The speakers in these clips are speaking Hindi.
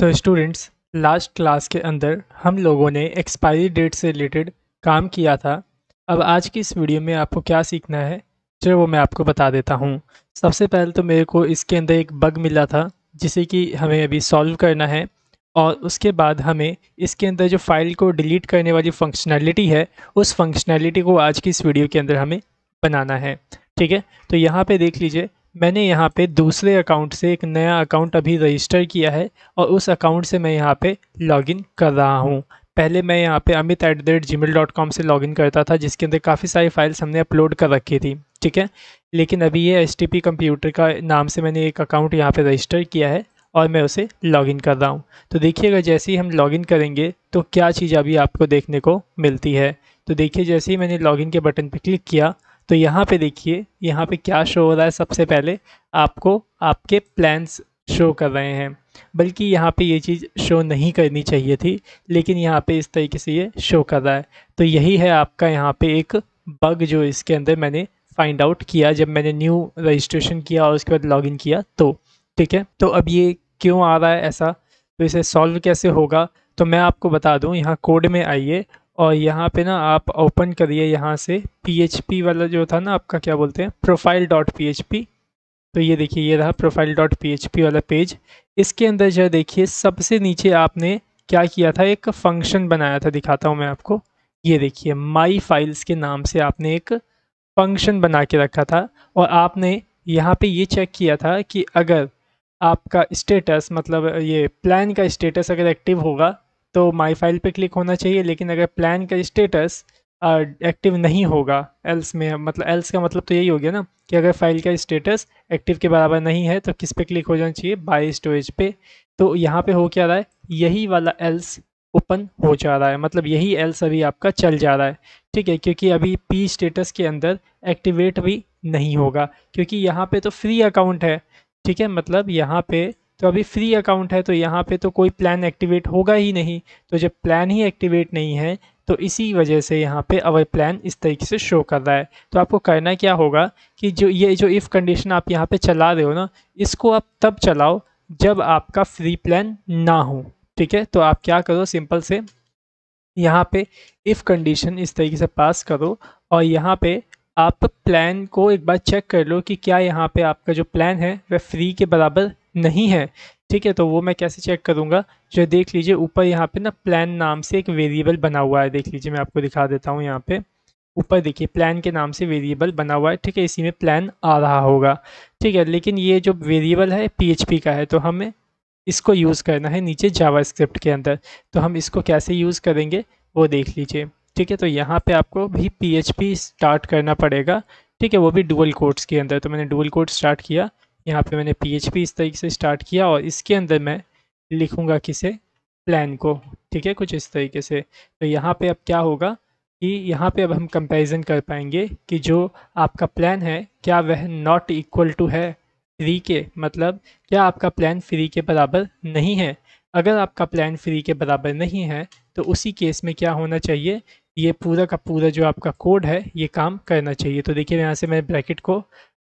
सो स्टूडेंट्स लास्ट क्लास के अंदर हम लोगों ने एक्सपायरी डेट से रिलेटेड काम किया था अब आज की इस वीडियो में आपको क्या सीखना है जो वो मैं आपको बता देता हूँ सबसे पहले तो मेरे को इसके अंदर एक बग मिला था जिसे कि हमें अभी सॉल्व करना है और उसके बाद हमें इसके अंदर जो फ़ाइल को डिलीट करने वाली फंक्शनैलिटी है उस फंक्शनैलिटी को आज की इस वीडियो के अंदर हमें बनाना है ठीक है तो यहाँ पे देख लीजिए मैंने यहाँ पे दूसरे अकाउंट से एक नया अकाउंट अभी रजिस्टर किया है और उस अकाउंट से मैं यहाँ पे लॉगिन कर रहा हूँ पहले मैं यहाँ पे Amit at the rate Gmail dot com से लॉगिन करता था जिसके अंदर काफ़ी सारी फाइल्स हमने अपलोड कर रखी थी ठीक है लेकिन अभी ये एच टी पी कंप्यूटर का नाम से मैंने एक अकाउंट यहाँ पर रजिस्टर किया है और मैं उसे लॉगिन कर रहा हूँ तो देखिएगा जैसे ही हम लॉगिन करेंगे तो क्या चीज़ अभी आपको देखने को मिलती है तो देखिए जैसे ही मैंने लॉगिन के बटन पर क्लिक किया तो यहाँ पे देखिए यहाँ पे क्या शो हो रहा है सबसे पहले आपको आपके प्लान्स शो कर रहे हैं बल्कि यहाँ पे ये चीज़ शो नहीं करनी चाहिए थी लेकिन यहाँ पे इस तरीके से ये शो कर रहा है तो यही है आपका यहाँ पे एक बग जो इसके अंदर मैंने फाइंड आउट किया जब मैंने न्यू रजिस्ट्रेशन किया और उसके बाद लॉगिन किया तो ठीक है तो अब ये क्यों आ रहा है ऐसा तो इसे सॉल्व कैसे होगा तो मैं आपको बता दूं यहाँ कोड में आइए और यहाँ पे ना आप ओपन करिए यहाँ से पी वाला जो था ना आपका क्या बोलते हैं प्रोफाइल डॉट पी तो ये देखिए ये रहा प्रोफाइल डॉट पी वाला पेज इसके अंदर जो है देखिए सबसे नीचे आपने क्या किया था एक फंक्शन बनाया था दिखाता हूँ मैं आपको ये देखिए माई फाइल्स के नाम से आपने एक फंक्शन बना के रखा था और आपने यहाँ पे ये चेक किया था कि अगर आपका स्टेटस मतलब ये प्लान का स्टेटस अगर एक्टिव होगा तो माई फाइल पर क्लिक होना चाहिए लेकिन अगर प्लान का स्टेटस एक्टिव नहीं होगा एल्स में मतलब एल्स का मतलब तो यही हो गया ना कि अगर फाइल का स्टेटस एक्टिव के बराबर नहीं है तो किस पे क्लिक हो जाना चाहिए बाय स्टोरेज पे तो यहाँ पे हो क्या रहा है यही वाला एल्स ओपन हो जा रहा है मतलब यही एल्स अभी आपका चल जा रहा है ठीक है क्योंकि अभी पी स्टेटस के अंदर एक्टिवेट भी नहीं होगा क्योंकि यहाँ पर तो फ्री अकाउंट है ठीक है मतलब यहाँ पर तो अभी फ्री अकाउंट है तो यहाँ पे तो कोई प्लान एक्टिवेट होगा ही नहीं तो जब प्लान ही एक्टिवेट नहीं है तो इसी वजह से यहाँ पे अवर प्लान इस तरीके से शो कर रहा है तो आपको करना क्या होगा कि जो ये जो इफ़ कंडीशन आप यहाँ पे चला रहे हो ना इसको आप तब चलाओ जब आपका फ्री प्लान ना हो ठीक है तो आप क्या करो सिंपल से यहाँ पे इफ़ कंडीशन इस तरीके से पास करो और यहाँ पर आप प्लान को एक बार चेक कर लो कि क्या यहाँ पे आपका जो प्लान है वह फ्री के बराबर नहीं है ठीक है तो वो मैं कैसे चेक करूँगा जो देख लीजिए ऊपर यहाँ पे ना प्लान नाम से एक वेरिएबल बना हुआ है देख लीजिए मैं आपको दिखा देता हूँ यहाँ पे ऊपर देखिए प्लान के नाम से वेरिएबल बना हुआ है ठीक है इसी में प्लान आ रहा होगा ठीक है लेकिन ये जो वेरिएबल है पी का है तो हमें इसको यूज़ करना है नीचे जावा के अंदर तो हम इसको कैसे यूज़ करेंगे वो देख लीजिए ठीक है तो यहाँ पे आपको भी पी स्टार्ट करना पड़ेगा ठीक है वो भी डुअल कोड्स के अंदर तो मैंने डुअल कोड स्टार्ट किया यहाँ पे मैंने पी इस तरीके से स्टार्ट किया और इसके अंदर मैं लिखूँगा किसे प्लान को ठीक है कुछ इस तरीके से तो यहाँ पे अब क्या होगा कि यहाँ पे अब हम कंपेरिजन कर पाएंगे कि जो आपका प्लान है क्या वह नॉट इक्वल टू है फ्री के मतलब क्या आपका प्लान फ्री के बराबर नहीं है अगर आपका प्लान फ्री के बराबर नहीं है तो उसी केस में क्या होना चाहिए ये पूरा का पूरा जो आपका कोड है ये काम करना चाहिए तो देखिए यहाँ से मैं ब्रैकेट को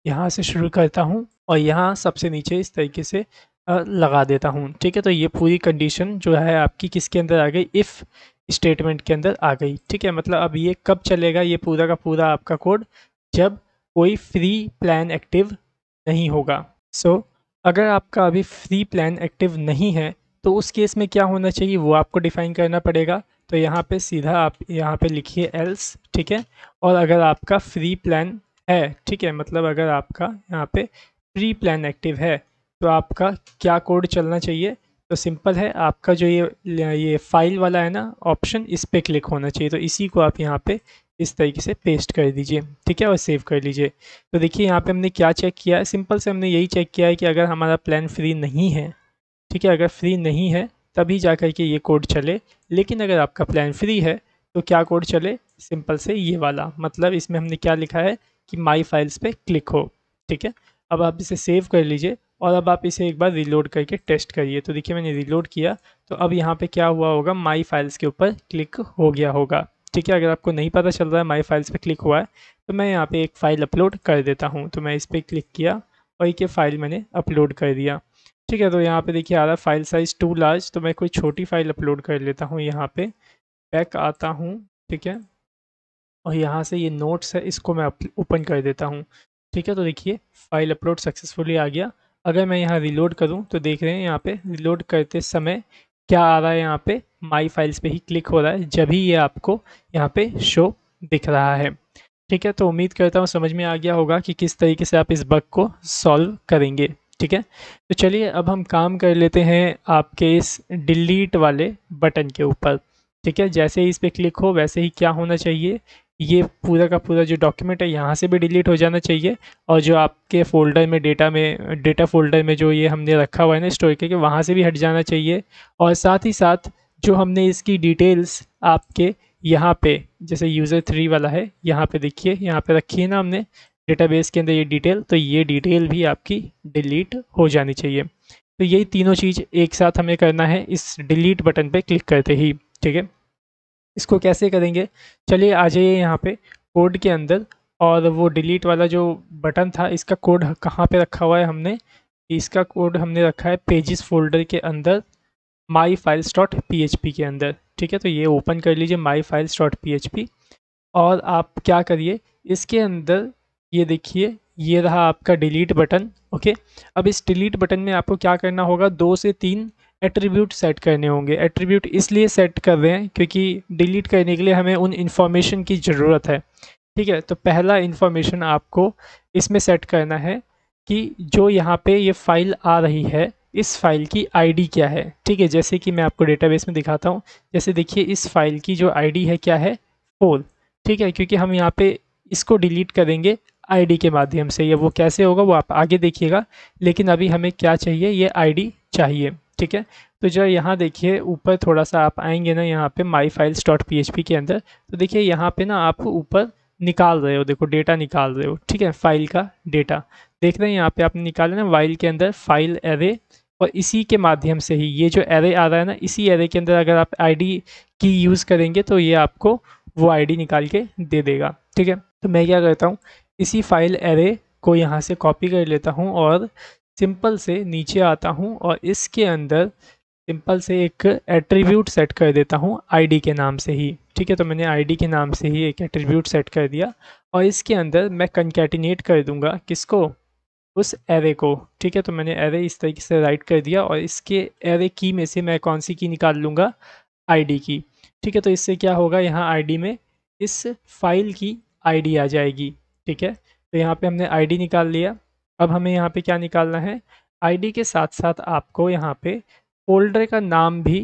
यहाँ से शुरू करता हूँ और यहाँ सबसे नीचे इस तरीके से लगा देता हूँ ठीक है तो ये पूरी कंडीशन जो है आपकी किसके अंदर आ गई इफ़ स्टेटमेंट के अंदर आ गई ठीक है मतलब अब ये कब चलेगा ये पूरा का पूरा आपका कोड जब कोई फ्री प्लान एक्टिव नहीं होगा सो so, अगर आपका अभी फ्री प्लान एक्टिव नहीं है तो उस केस में क्या होना चाहिए वो आपको डिफ़ाइन करना पड़ेगा तो यहाँ पे सीधा आप यहाँ पे लिखिए एल्स ठीक है और अगर आपका फ्री प्लान है ठीक है मतलब अगर आपका यहाँ पे फ्री प्लान एक्टिव है तो आपका क्या कोड चलना चाहिए तो सिंपल है आपका जो ये ये फाइल वाला है ना ऑप्शन इस पर क्लिक होना चाहिए तो इसी को आप यहाँ पे इस तरीके से पेस्ट कर दीजिए ठीक है और सेव कर लीजिए तो देखिए यहाँ पे हमने क्या चेक किया है सिंपल से हमने यही चेक किया है कि अगर हमारा प्लान फ्री नहीं है ठीक है अगर फ्री नहीं है तभी जा कर के ये कोड चले लेकिन अगर आपका प्लान फ्री है तो क्या कोड चले सिंपल से ये वाला मतलब इसमें हमने क्या लिखा है कि माई फाइल्स पे क्लिक हो ठीक है अब आप इसे सेव कर लीजिए और अब आप इसे एक बार रिलोड करके टेस्ट करिए तो देखिए मैंने रिलोड किया तो अब यहाँ पे क्या हुआ होगा माई फाइल्स के ऊपर क्लिक हो गया होगा ठीक है अगर आपको नहीं पता चल रहा है माई फाइल्स पर क्लिक हुआ है तो मैं यहाँ पर एक फ़ाइल अपलोड कर देता हूँ तो मैं इस पर क्लिक किया और एक फाइल मैंने अपलोड कर दिया ठीक है तो यहाँ पे देखिए आ रहा है फाइल साइज़ टू लार्ज तो मैं कोई छोटी फाइल अपलोड कर लेता हूँ यहाँ पे बैक आता हूँ ठीक है और यहाँ से ये नोट्स है इसको मैं ओपन कर देता हूँ ठीक है तो देखिए फाइल अपलोड सक्सेसफुली आ गया अगर मैं यहाँ रिलोड करूँ तो देख रहे हैं यहाँ पे रिलोड करते समय क्या आ रहा है यहाँ पे माई फाइल्स पे ही क्लिक हो रहा है जब ही ये आपको यहाँ पे शो दिख रहा है ठीक है तो उम्मीद करता हूँ समझ में आ गया होगा कि किस तरीके से आप इस बग को सॉल्व करेंगे ठीक है तो चलिए अब हम काम कर लेते हैं आपके इस डिलीट वाले बटन के ऊपर ठीक है जैसे ही इस पर क्लिक हो वैसे ही क्या होना चाहिए ये पूरा का पूरा जो डॉक्यूमेंट है यहाँ से भी डिलीट हो जाना चाहिए और जो आपके फ़ोल्डर में डेटा में डेटा फोल्डर में जो ये हमने रखा हुआ है ना स्टोर करके वहाँ से भी हट जाना चाहिए और साथ ही साथ जो हमने इसकी डिटेल्स आपके यहाँ पे जैसे यूज़र थ्री वाला है यहाँ पे देखिए यहाँ पे रखी है ना हमने डेटाबेस के अंदर ये डिटेल तो ये डिटेल भी आपकी डिलीट हो जानी चाहिए तो यही तीनों चीज़ एक साथ हमें करना है इस डिलीट बटन पे क्लिक करते ही ठीक है इसको कैसे करेंगे चलिए आ जाइए यहाँ पे कोड के अंदर और वो डिलीट वाला जो बटन था इसका कोड कहाँ पे रखा हुआ है हमने इसका कोड हमने रखा है पेजेस फोल्डर के अंदर माई फाइल्स डॉट पी के अंदर ठीक है तो ये ओपन कर लीजिए माई फाइल्स डॉट पी और आप क्या करिए इसके अंदर ये देखिए ये रहा आपका डिलीट बटन ओके अब इस डिलीट बटन में आपको क्या करना होगा दो से तीन एट्रीब्यूट सेट करने होंगे एट्रीब्यूट इसलिए सेट कर रहे हैं क्योंकि डिलीट करने के लिए हमें उन इन्फॉर्मेशन की ज़रूरत है ठीक है तो पहला इन्फॉर्मेशन आपको इसमें सेट करना है कि जो यहाँ पे ये फ़ाइल आ रही है इस फाइल की आईडी क्या है ठीक है जैसे कि मैं आपको डेटाबेस में दिखाता हूँ जैसे देखिए इस फाइल की जो आईडी है क्या है फोर ठीक है क्योंकि हम यहाँ पे इसको डिलीट करेंगे आईडी के माध्यम से या वो कैसे होगा वो आप आगे देखिएगा लेकिन अभी हमें क्या चाहिए ये आईडी चाहिए ठीक है तो जो यहाँ देखिए ऊपर थोड़ा सा आप आएंगे ना यहाँ पे माई फाइल्स डॉट पी के अंदर तो देखिए यहाँ पे ना आप ऊपर निकाल रहे हो देखो डेटा निकाल रहे हो ठीक है फाइल का डेटा देख रहे हैं यहाँ पर आपने निकाले ना वाइल के अंदर फाइल एरे और इसी के माध्यम से ही ये जो एरे आ रहा है ना इसी एरे के अंदर अगर आप डी की यूज़ करेंगे तो ये आपको वो डी निकाल के दे देगा ठीक है तो मैं क्या करता हूँ इसी फाइल एरे को यहाँ से कॉपी कर लेता हूँ और सिंपल से नीचे आता हूँ और इसके अंदर सिंपल से एक एट्रीब्यूट सेट कर देता हूँ आईडी के नाम से ही ठीक है तो मैंने आईडी के नाम से ही एक एट्रीब्यूट सेट कर दिया और इसके अंदर मैं कंकेटिनेट कर दूंगा किसको उस एरे को ठीक है तो मैंने एरे इस तरीके से राइट कर दिया और इसके एरे की में से मैं कौन सी की निकाल लूँगा आईडी की ठीक है तो इससे क्या होगा यहाँ आईडी में इस फाइल की आईडी आ जाएगी ठीक है तो यहाँ पे हमने आईडी निकाल लिया अब हमें यहाँ पे क्या निकालना है आईडी के साथ साथ आपको यहाँ पे फोल्डर का नाम भी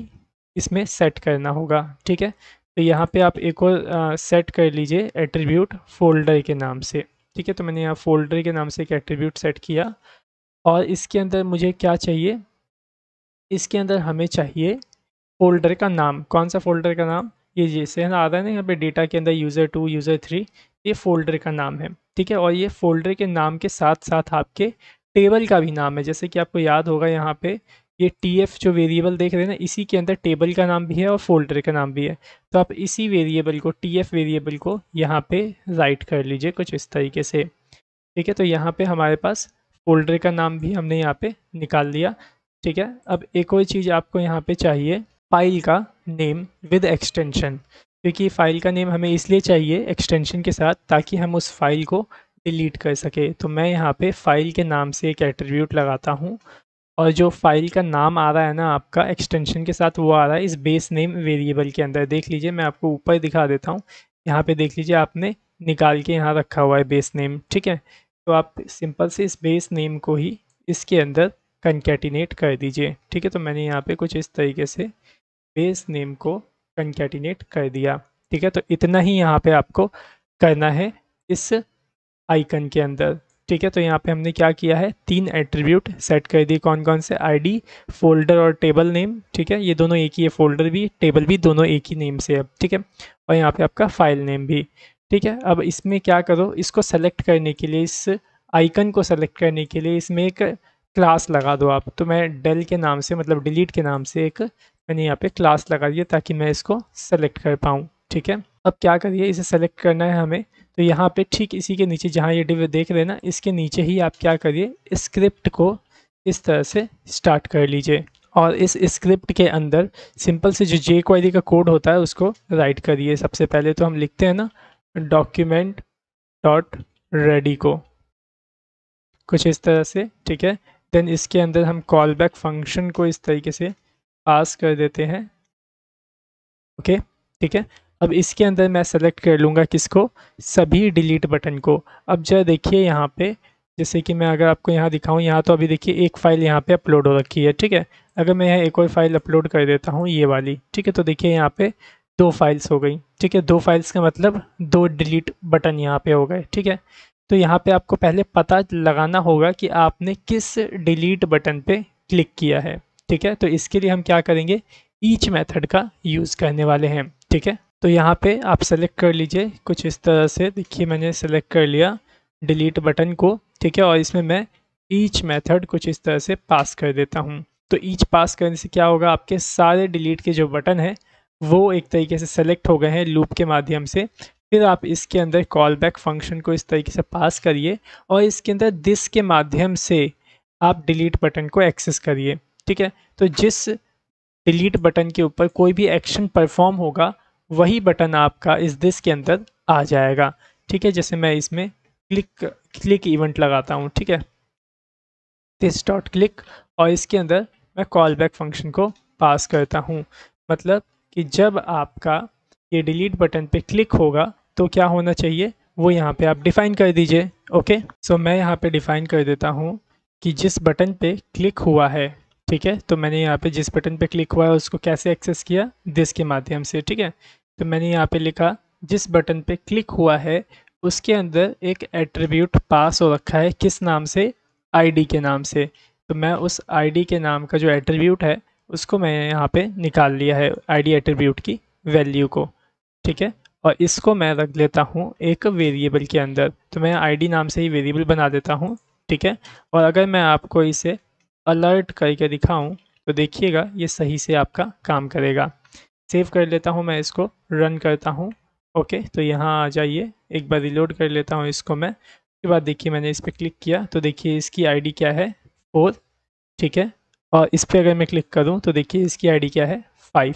इसमें सेट करना होगा ठीक है तो यहाँ पे आप एक और सेट कर लीजिए एट्रीब्यूट फोल्डर के नाम से ठीक है तो मैंने यहाँ फोल्डर के नाम से एक एट्रीब्यूट सेट किया और इसके अंदर मुझे क्या चाहिए इसके अंदर हमें चाहिए फोल्डर का नाम कौन सा फोल्डर का नाम ये जैसे ना रहा है ना यहाँ पे डेटा के अंदर यूज़र टू यूज़र थ्री ये फोल्डर का नाम है ठीक है और ये फोल्डर के नाम के साथ साथ आपके टेबल का भी नाम है जैसे कि आपको याद होगा यहाँ पे ये टी एफ जो वेरिएबल देख रहे हैं ना इसी के अंदर टेबल का नाम भी है और फोल्डर का नाम भी है तो आप इसी वेरिएबल को टी एफ वेरिएबल को यहाँ पे राइट कर लीजिए कुछ इस तरीके से ठीक है तो यहाँ पे हमारे पास फोल्डर का नाम भी हमने यहाँ पे निकाल लिया ठीक है अब एक और चीज़ आपको यहाँ पे चाहिए फाइल का नेम विद एक्सटेंशन क्योंकि फ़ाइल का नेम हमें इसलिए चाहिए एक्सटेंशन के साथ ताकि हम उस फाइल को डिलीट कर सके तो मैं यहाँ पे फ़ाइल के नाम से एक एट्रीब्यूट लगाता हूँ और जो फ़ाइल का नाम आ रहा है ना आपका एक्सटेंशन के साथ वो आ रहा है इस बेस नेम वेरिएबल के अंदर देख लीजिए मैं आपको ऊपर दिखा देता हूँ यहाँ पे देख लीजिए आपने निकाल के यहाँ रखा हुआ है बेस नेम ठीक है तो आप सिंपल से इस बेस नेम को ही इसके अंदर कंकेटिनेट कर दीजिए ठीक है तो मैंने यहाँ पर कुछ इस तरीके से बेस नेम को कंकेटिनेट कर दिया ठीक है तो इतना ही यहाँ पे आपको करना है इस आइकन के अंदर ठीक है तो यहाँ पे हमने क्या किया है तीन एट्रीब्यूट सेट कर दिए कौन कौन से आईडी फोल्डर और टेबल नेम ठीक है ये दोनों एक ही है फोल्डर भी टेबल भी दोनों एक ही नेम से है ठीक है और यहाँ पे आपका फाइल नेम भी ठीक है अब इसमें क्या करो इसको सेलेक्ट करने के लिए इस आइकन को सेलेक्ट करने के लिए इसमें एक क्लास लगा दो आप तो मैं डेल के नाम से मतलब डिलीट के नाम से एक मैंने यहाँ पे क्लास लगा दिया ताकि मैं इसको सेलेक्ट कर पाऊँ ठीक है अब क्या करिए इसे सेलेक्ट करना है हमें तो यहाँ पे ठीक इसी के नीचे जहाँ ये डिव देख रहे हैं ना इसके नीचे ही आप क्या करिए स्क्रिप्ट को इस तरह से स्टार्ट कर लीजिए और इस स्क्रिप्ट के अंदर सिंपल से जो जे क्वारी का कोड होता है उसको राइट करिए सबसे पहले तो हम लिखते हैं ना डॉक्यूमेंट डॉट रेडी को कुछ इस तरह से ठीक है देन इसके अंदर हम कॉल बैक फंक्शन को इस तरीके से पास कर देते हैं ओके ठीक है अब इसके अंदर मैं सेलेक्ट कर लूँगा किसको सभी डिलीट बटन को अब जो देखिए यहाँ पे जैसे कि मैं अगर आपको यहाँ दिखाऊँ यहाँ तो अभी देखिए एक फ़ाइल यहाँ पे अपलोड हो रखी है ठीक है अगर मैं यहाँ एक और फाइल अपलोड कर देता हूँ ये वाली ठीक है तो देखिए यहाँ पे दो फाइल्स हो गई ठीक है दो फाइल्स का मतलब दो डिलीट बटन यहाँ पे हो गए ठीक है तो यहाँ पे आपको पहले पता लगाना होगा कि आपने किस डिलीट बटन पे क्लिक किया है ठीक है तो इसके लिए हम क्या करेंगे ईच मेथड का यूज़ करने वाले हैं ठीक है तो यहाँ पे आप सेलेक्ट कर लीजिए कुछ इस तरह से देखिए मैंने सेलेक्ट कर लिया डिलीट बटन को ठीक है और इसमें मैं ईच मेथड कुछ इस तरह से पास कर देता हूँ तो ईच पास करने से क्या होगा आपके सारे डिलीट के जो बटन हैं वो एक तरीके से सेलेक्ट हो गए हैं लूप के माध्यम से फिर आप इसके अंदर कॉल बैक फंक्शन को इस तरीके से पास करिए और इसके अंदर दिस के माध्यम से आप डिलीट बटन को एक्सेस करिए ठीक है तो जिस डिलीट बटन के ऊपर कोई भी एक्शन परफॉर्म होगा वही बटन आपका इस दिस के अंदर आ जाएगा ठीक है जैसे मैं इसमें क्लिक क्लिक इवेंट लगाता हूँ ठीक है दिस डॉट क्लिक और इसके अंदर मैं कॉल बैक फंक्शन को पास करता हूँ मतलब कि जब आपका ये डिलीट बटन पे क्लिक होगा तो क्या होना चाहिए वो यहाँ पे आप डिफ़ाइन कर दीजिए ओके सो so, मैं यहाँ पे डिफ़ाइन कर देता हूँ कि जिस बटन पे क्लिक हुआ है ठीक है तो मैंने यहाँ पे जिस बटन पे क्लिक हुआ है उसको कैसे एक्सेस किया दिस के माध्यम से ठीक है तो मैंने यहाँ पे लिखा जिस बटन पे क्लिक हुआ है उसके अंदर एक एट्रीब्यूट पास हो रखा है किस नाम से आई के नाम से तो मैं उस आई के नाम का जो एट्रीब्यूट है उसको मैंने यहाँ पर निकाल लिया है आई एट्रीब्यूट की वैल्यू को ठीक है और इसको मैं रख लेता हूँ एक वेरिएबल के अंदर तो मैं आईडी नाम से ही वेरिएबल बना देता हूँ ठीक है और अगर मैं आपको इसे अलर्ट करके दिखाऊं तो देखिएगा ये सही से आपका काम करेगा सेव कर लेता हूँ मैं इसको रन करता हूँ ओके तो यहाँ आ जाइए एक बार रिलोड कर लेता हूँ इसको मैं उसके बाद देखिए मैंने इस पर क्लिक किया तो देखिए इसकी आईडी क्या है फोर ठीक है और इस पर अगर मैं क्लिक करूँ तो देखिए इसकी आईडी क्या है फाइव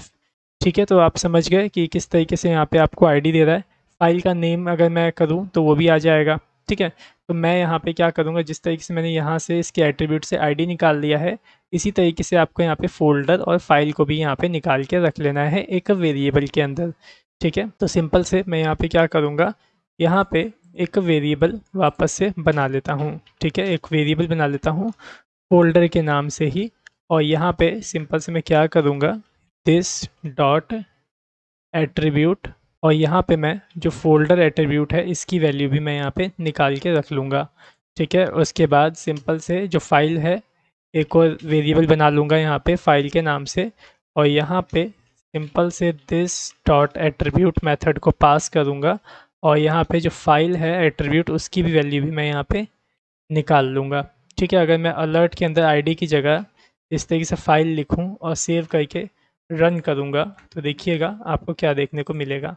ठीक है तो आप समझ गए कि किस तरीके से यहाँ पर आपको आई दे रहा है फाइल का नेम अगर मैं करूँ तो वो भी आ जाएगा ठीक है तो मैं यहाँ पे क्या करूँगा जिस तरीके से मैंने यहाँ से इसके एट्रीब्यूट से आईडी निकाल लिया है इसी तरीके से आपको यहाँ पे फोल्डर और फाइल को भी यहाँ पे निकाल के रख लेना है एक वेरिएबल के अंदर ठीक है तो सिंपल से मैं यहाँ पे क्या करूँगा यहाँ पे एक वेरिएबल वापस से बना लेता हूँ ठीक है एक वेरिएबल बना लेता हूँ फोल्डर के नाम से ही और यहाँ पे सिंपल से मैं क्या करूँगा दिस डॉट एट्रीब्यूट और यहाँ पे मैं जो फ़ोल्डर एट्रीब्यूट है इसकी वैल्यू भी मैं यहाँ पे निकाल के रख लूँगा ठीक है उसके बाद सिंपल से जो फ़ाइल है एक और वेरिएबल बना लूँगा यहाँ पे फ़ाइल के नाम से और यहाँ पे सिंपल से दिस डॉट एट्रीब्यूट मेथड को पास करूँगा और यहाँ पे जो फ़ाइल है एट्रीब्यूट उसकी भी वैल्यू भी मैं यहाँ पे निकाल लूँगा ठीक है अगर मैं अलर्ट के अंदर आई की जगह इस तरीके से फ़ाइल लिखूँ और सेव करके रन करूँगा तो देखिएगा आपको क्या देखने को मिलेगा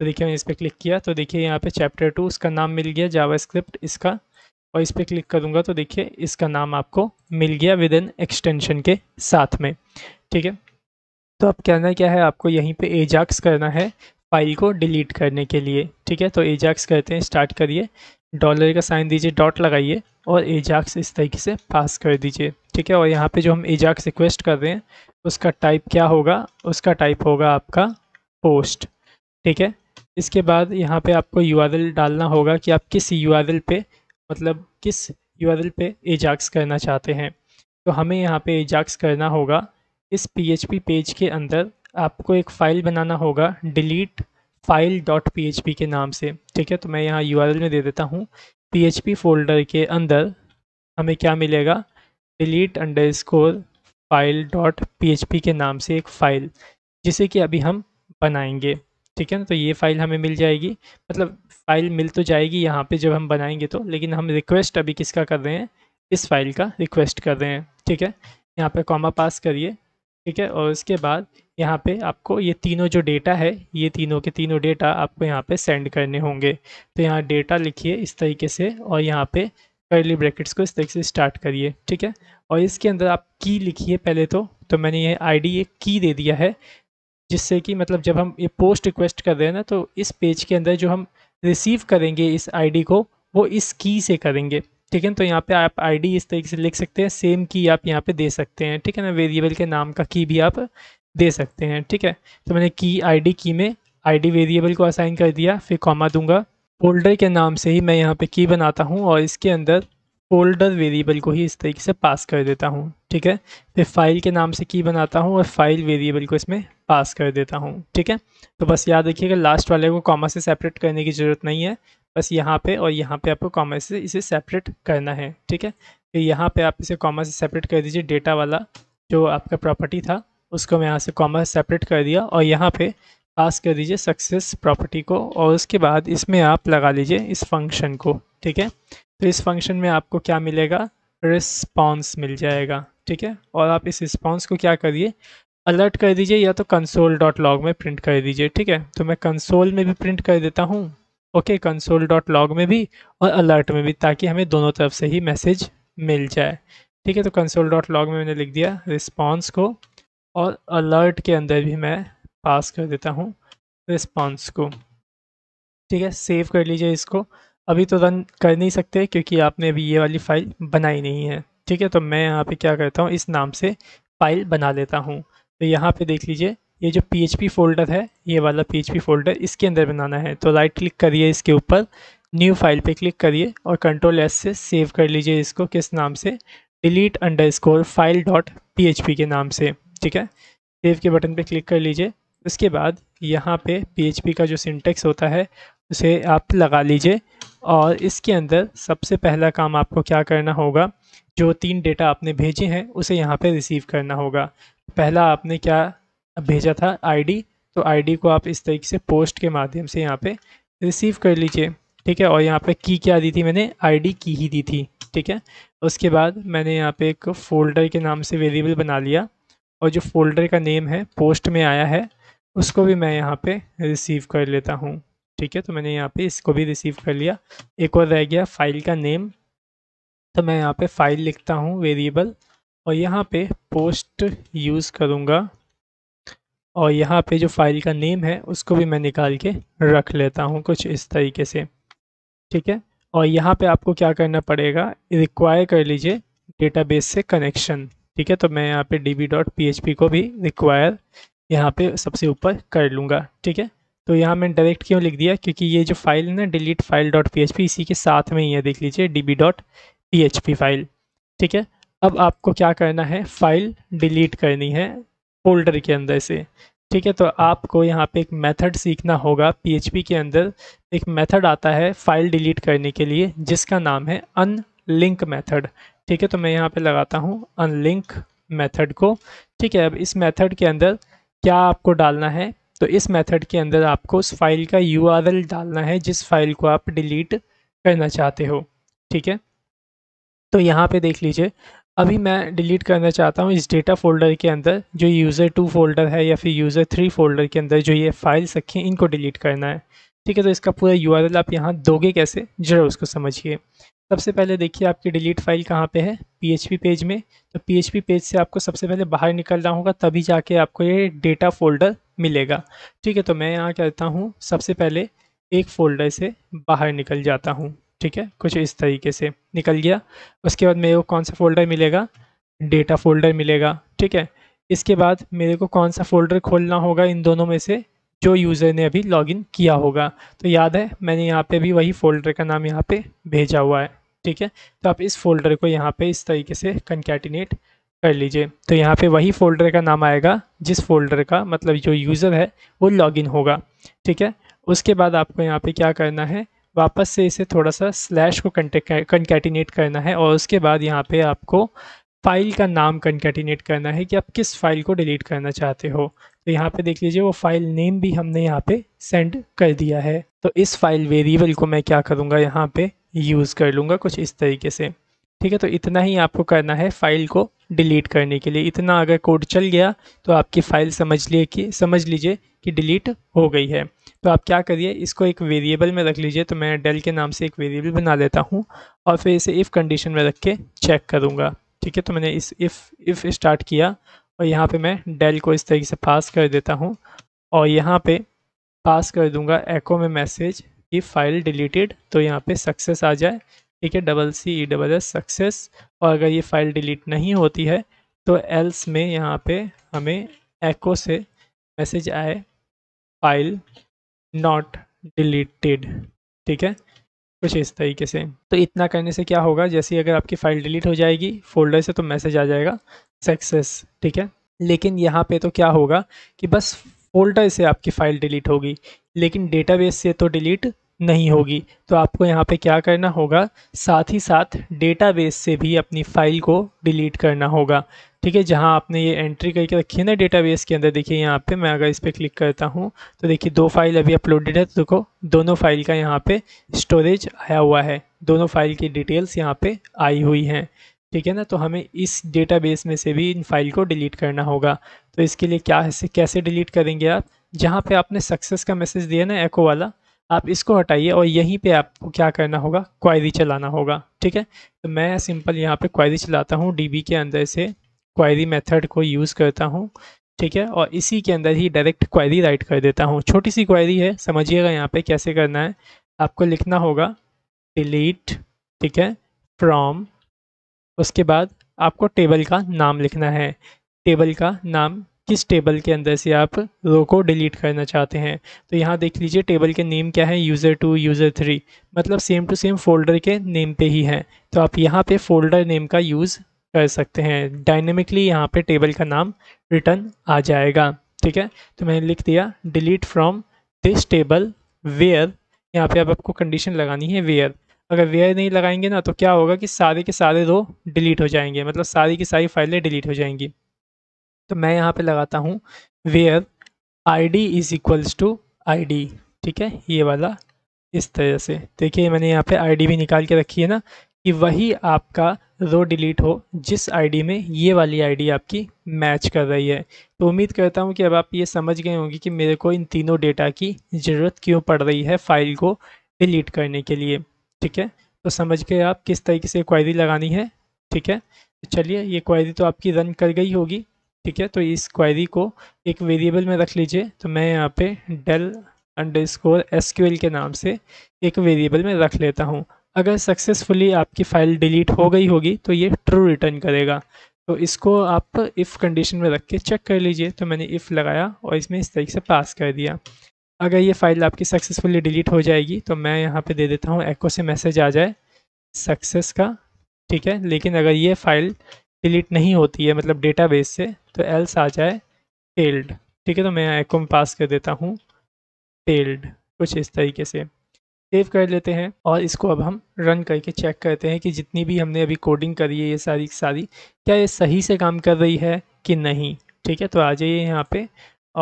तो देखिए मैंने इस पर क्लिक किया तो देखिए यहाँ पे चैप्टर टू उसका नाम मिल गया जावा इसका और इस पर क्लिक करूँगा तो देखिए इसका नाम आपको मिल गया विद इन एक्सटेंशन के साथ में ठीक है तो अब कहना क्या है आपको यहीं पर एजाक्स करना है फाइल को डिलीट करने के लिए ठीक है तो एजाक्स करते हैं स्टार्ट करिए डॉलर का साइन दीजिए डॉट लगाइए और एजाक्स इस तरीके से पास कर दीजिए ठीक है और यहाँ पे जो हम एजाक्स रिक्वेस्ट कर रहे हैं उसका टाइप क्या होगा उसका टाइप होगा आपका पोस्ट ठीक है इसके बाद यहाँ पे आपको यू डालना होगा कि आप किस यू पे मतलब किस यू पे एजाक्स करना चाहते हैं तो हमें यहाँ पे एजाक्स करना होगा इस पी पेज के अंदर आपको एक फ़ाइल बनाना होगा डिलीट फाइल डॉट पी के नाम से ठीक है तो मैं यहाँ यू में दे देता हूँ पी फोल्डर के अंदर हमें क्या मिलेगा delete underscore file dot P के नाम से एक फ़ाइल जिसे कि अभी हम बनाएंगे ठीक है ना तो ये फ़ाइल हमें मिल जाएगी मतलब फ़ाइल मिल तो जाएगी यहाँ पे जब हम बनाएंगे तो लेकिन हम रिक्वेस्ट अभी किसका कर रहे हैं इस फाइल का रिक्वेस्ट कर रहे हैं ठीक है यहाँ पे कॉमा पास करिए ठीक है और उसके बाद यहाँ पे आपको ये तीनों जो डेटा है ये तीनों के तीनों डेटा आपको यहाँ पे सेंड करने होंगे तो यहाँ डेटा लिखिए इस तरीके से और यहाँ पे पहली ब्रैकेट्स को इस तरीके से स्टार्ट करिए ठीक है और इसके अंदर आप की लिखिए पहले तो तो मैंने ये आईडी ये की दे दिया है जिससे कि मतलब जब हम ये पोस्ट रिक्वेस्ट कर रहे हैं ना तो इस पेज के अंदर जो हम रिसीव करेंगे इस आईडी को वो इस की से करेंगे ठीक है तो यहाँ पे आप आईडी इस तरीके से लिख सकते हैं सेम की आप यहाँ पे दे सकते हैं ठीक है ना वेरिएबल के नाम का की भी आप दे सकते हैं ठीक है तो मैंने की आई की में डी वेरिएबल को असाइन कर दिया फिर कॉमा दूंगा फोल्डर के नाम से ही मैं यहाँ पे की बनाता हूँ और इसके अंदर फोल्डर वेरिएबल को ही इस तरीके से पास कर देता हूँ ठीक है फिर फाइल के नाम से की बनाता हूँ और फाइल वेरिएबल को इसमें पास कर देता हूँ ठीक है तो बस याद रखिएगा लास्ट वाले को कॉमा से सेपरेट करने की ज़रूरत नहीं है बस यहाँ पे और यहाँ पे आपको कॉमा से इसे सेपरेट करना है ठीक है तो यहाँ पे आप इसे कॉमा से सेपरेट कर दीजिए डेटा वाला जो आपका प्रॉपर्टी था उसको मैं यहाँ से कॉमा सेपरेट कर दिया और यहाँ पर पास कर दीजिए सक्सेस प्रॉपर्टी को और उसके बाद इसमें आप लगा लीजिए इस फंक्शन को ठीक है तो इस फंक्शन में आपको क्या मिलेगा रिस्पॉन्स मिल जाएगा ठीक है और आप इस रिस्पॉन्स को क्या करिए अलर्ट कर दीजिए या तो कंसोल डॉट लॉग में प्रिंट कर दीजिए ठीक है तो मैं कंसोल में भी प्रिंट कर देता हूँ ओके कंसोल डॉट लॉग में भी और अलर्ट में भी ताकि हमें दोनों तरफ से ही मैसेज मिल जाए ठीक है तो कंसोल डॉट लॉग में मैंने लिख दिया रिस्पॉन्स को और अलर्ट के अंदर भी मैं पास कर देता हूँ रिस्पॉन्स को ठीक है सेव कर लीजिए इसको अभी तो रन कर नहीं सकते क्योंकि आपने अभी ये वाली फ़ाइल बनाई नहीं है ठीक है तो मैं यहाँ पे क्या करता हूँ इस नाम से फ़ाइल बना लेता हूँ तो यहाँ पे देख लीजिए ये जो पी फोल्डर है ये वाला पी फोल्डर इसके अंदर बनाना है तो राइट क्लिक करिए इसके ऊपर न्यू फाइल पे क्लिक करिए और कंट्रोल एस से सेव कर लीजिए इसको किस नाम से delete underscore file dot P के नाम से ठीक है सेव के बटन पे क्लिक कर लीजिए उसके बाद यहाँ पे पी का जो सिंटेक्स होता है उसे आप लगा लीजिए और इसके अंदर सबसे पहला काम आपको क्या करना होगा जो तीन डेटा आपने भेजे हैं उसे यहाँ पे रिसीव करना होगा पहला आपने क्या भेजा था आईडी तो आईडी को आप इस तरीके से पोस्ट के माध्यम से यहाँ पे रिसीव कर लीजिए ठीक है और यहाँ पे की क्या दी थी मैंने आईडी की ही दी थी ठीक है उसके बाद मैंने यहाँ पे एक फ़ोल्डर के नाम से वेरिएबल बना लिया और जो फ़ोल्डर का नेम है पोस्ट में आया है उसको भी मैं यहाँ पर रिसीव कर लेता हूँ ठीक है तो मैंने यहाँ पर इसको भी रिसीव कर लिया एक और रह गया फ़ाइल का नेम तो मैं यहाँ पे फ़ाइल लिखता हूँ वेरिएबल और यहाँ पे पोस्ट यूज़ करूँगा और यहाँ पे जो फाइल का नेम है उसको भी मैं निकाल के रख लेता हूँ कुछ इस तरीके से ठीक है और यहाँ पे आपको क्या करना पड़ेगा रिक्वायर कर लीजिए डेटाबेस से कनेक्शन ठीक है तो मैं यहाँ पे db.php को भी रिक्वायर यहाँ पे सबसे ऊपर कर लूँगा ठीक है तो यहाँ मैंने डायरेक्ट क्यों लिख दिया क्योंकि ये जो फाइल है ना डिलीट फाइल डॉट पी इसी के साथ में ही है देख लीजिए डी फाइल ठीक है अब आपको क्या करना है फाइल डिलीट करनी है फोल्डर के अंदर से ठीक है तो आपको यहाँ पे एक मेथड सीखना होगा पीएचपी के अंदर एक मेथड आता है फाइल डिलीट करने के लिए जिसका नाम है अनलिंक मेथड ठीक है तो मैं यहाँ पे लगाता हूँ अनलिंक मेथड को ठीक है अब इस मेथड के अंदर क्या आपको डालना है तो इस मेथड के अंदर आपको उस फाइल का यू डालना है जिस फाइल को आप डिलीट करना चाहते हो ठीक है तो यहाँ पे देख लीजिए अभी मैं डिलीट करना चाहता हूँ इस डेटा फोल्डर के अंदर जो यूज़र टू फोल्डर है या फिर यूज़र थ्री फोल्डर के अंदर जो ये फाइल्स रखी हैं इनको डिलीट करना है ठीक है तो इसका पूरा यू आप यहाँ दोगे कैसे जरा उसको समझिए सबसे पहले देखिए आपकी डिलीट फाइल कहाँ पे है पी पेज में तो पी पेज से आपको सबसे पहले बाहर निकलना होगा तभी जाके आपको ये डेटा फोल्डर मिलेगा ठीक है तो मैं यहाँ करता हूँ सबसे पहले एक फोल्डर से बाहर निकल जाता हूँ ठीक है कुछ इस तरीके से निकल गया उसके बाद मेरे को कौन सा फ़ोल्डर मिलेगा डेटा फ़ोल्डर मिलेगा ठीक है इसके बाद मेरे को कौन सा फ़ोल्डर खोलना होगा इन दोनों में से जो यूज़र ने अभी लॉगिन किया होगा तो याद है मैंने यहाँ पे भी वही फ़ोल्डर का नाम यहाँ पे भेजा हुआ है ठीक है तो आप इस फोल्डर को यहाँ पे इस तरीके से कंकैटिनेट कर लीजिए तो यहाँ पे वही फ़ोल्डर का नाम आएगा जिस फोल्डर का मतलब जो यूज़र है वो लॉगिन होगा ठीक है उसके बाद आपको यहाँ पे क्या करना है वापस से इसे थोड़ा सा स्लैश को कंकैटिनेट करना है और उसके बाद यहाँ पे आपको फ़ाइल का नाम कनकेटिनेट करना है कि आप किस फाइल को डिलीट करना चाहते हो तो यहाँ पे देख लीजिए वो फाइल नेम भी हमने यहाँ पे सेंड कर दिया है तो इस फाइल वेरिएबल को मैं क्या करूँगा यहाँ पे यूज़ कर लूँगा कुछ इस तरीके से ठीक है तो इतना ही आपको करना है फ़ाइल को डिलीट करने के लिए इतना अगर कोड चल गया तो आपकी फ़ाइल समझ लिए कि समझ लीजिए कि डिलीट हो गई है तो आप क्या करिए इसको एक वेरिएबल में रख लीजिए तो मैं डेल के नाम से एक वेरिएबल बना लेता हूँ और फिर इसे इफ़ कंडीशन में रख के चेक करूँगा ठीक है तो मैंने इस इफ़ इफ़ स्टार्ट किया और यहाँ पे मैं डेल को इस तरीके से पास कर देता हूँ और यहाँ पे पास कर दूँगा एको में मैसेज कि फ़ाइल डिलीटेड तो यहाँ पे सक्सेस आ जाए ठीक है double C E double S success और अगर ये फ़ाइल डिलीट नहीं होती है तो एल्स में यहाँ पे हमें एको से मैसेज आए फाइल नॉट डिलीटेड ठीक है कुछ इस तरीके से तो इतना करने से क्या होगा जैसे अगर आपकी फ़ाइल डिलीट हो जाएगी फोल्डर से तो मैसेज आ जाएगा सक्सेस ठीक है लेकिन यहाँ पे तो क्या होगा कि बस फोल्डर से आपकी फ़ाइल डिलीट होगी लेकिन डेटाबेस से तो डिलीट नहीं होगी तो आपको यहाँ पे क्या करना होगा साथ ही साथ डेटाबेस से भी अपनी फ़ाइल को डिलीट करना होगा ठीक है जहाँ आपने ये एंट्री करके रखी है ना डेटाबेस के अंदर देखिए यहाँ पे मैं अगर इस पर क्लिक करता हूँ तो देखिए दो फाइल अभी अपलोडेड है तो देखो दोनों फाइल का यहाँ पे स्टोरेज आया हुआ है दोनों फाइल की डिटेल्स यहाँ पे आई हुई हैं ठीक है ना तो हमें इस डेटाबेस में से भी इन फाइल को डिलीट करना होगा तो इसके लिए क्या है कैसे डिलीट करेंगे आप जहाँ पर आपने सक्सेस का मैसेज दिया ना एको वाला आप इसको हटाइए और यहीं पे आपको क्या करना होगा क्वायरी चलाना होगा ठीक है तो मैं सिंपल यहाँ पे क्वायरी चलाता हूँ डी के अंदर से क्वायरी मेथड को यूज़ करता हूँ ठीक है और इसी के अंदर ही डायरेक्ट क्वायरी राइट कर देता हूँ छोटी सी क्वायरी है समझिएगा यहाँ पे कैसे करना है आपको लिखना होगा डिलीट ठीक है फ्रॉम उसके बाद आपको टेबल का नाम लिखना है टेबल का नाम किस टेबल के अंदर से आप रो को डिलीट करना चाहते हैं तो यहाँ देख लीजिए टेबल के नेम क्या है यूज़र टू यूज़र थ्री मतलब सेम टू सेम फोल्डर के नेम पे ही हैं तो आप यहाँ पे फोल्डर नेम का यूज़ कर सकते हैं डायनेमिकली यहाँ पे टेबल का नाम रिटर्न आ जाएगा ठीक है तो मैंने लिख दिया delete from this table where यहाँ पर अब आपको कंडीशन लगानी है वेयर अगर वेयर नहीं लगाएंगे ना तो क्या होगा कि सारे के सारे रो डिलीट हो जाएंगे मतलब सारी की सारी फाइलें डिलीट हो जाएंगी तो मैं यहाँ पे लगाता हूँ where I D is equals to I D ठीक है ये वाला इस तरह से देखिए मैंने यहाँ पे डी भी निकाल के रखी है ना कि वही आपका रो डिलीट हो जिस आईडी में ये वाली आईडी आपकी मैच कर रही है तो उम्मीद करता हूँ कि अब आप ये समझ गए होंगे कि मेरे को इन तीनों डेटा की ज़रूरत क्यों पड़ रही है फ़ाइल को डिलीट करने के लिए ठीक है तो समझ गए आप किस तरीके से क्वायरी लगानी है ठीक है तो चलिए ये क्वायरी तो आपकी रन कर गई होगी ठीक है तो इस क्वायरी को एक वेरिएबल में रख लीजिए तो मैं यहाँ पे डेल अंडर स्कोर एस के नाम से एक वेरिएबल में रख लेता हूँ अगर सक्सेसफुली आपकी फ़ाइल डिलीट हो गई होगी तो ये ट्रू रिटर्न करेगा तो इसको आप इफ़ कंडीशन में रख के चेक कर लीजिए तो मैंने इफ़ लगाया और इसमें इस तरीके से पास कर दिया अगर ये फ़ाइल आपकी सक्सेसफुली डिलीट हो जाएगी तो मैं यहाँ पे दे देता हूँ एक्को से मैसेज आ जाए सक्सेस का ठीक है लेकिन अगर ये फ़ाइल डिलीट नहीं होती है मतलब बेस से तो एल्स आ जाए फेल्ड ठीक है तो मैं एको पास कर देता हूँ फेल्ड कुछ इस तरीके से सेव कर लेते हैं और इसको अब हम रन करके चेक करते हैं कि जितनी भी हमने अभी कोडिंग करी है ये सारी सारी क्या ये सही से काम कर रही है कि नहीं ठीक है तो आ जाइए यहाँ पे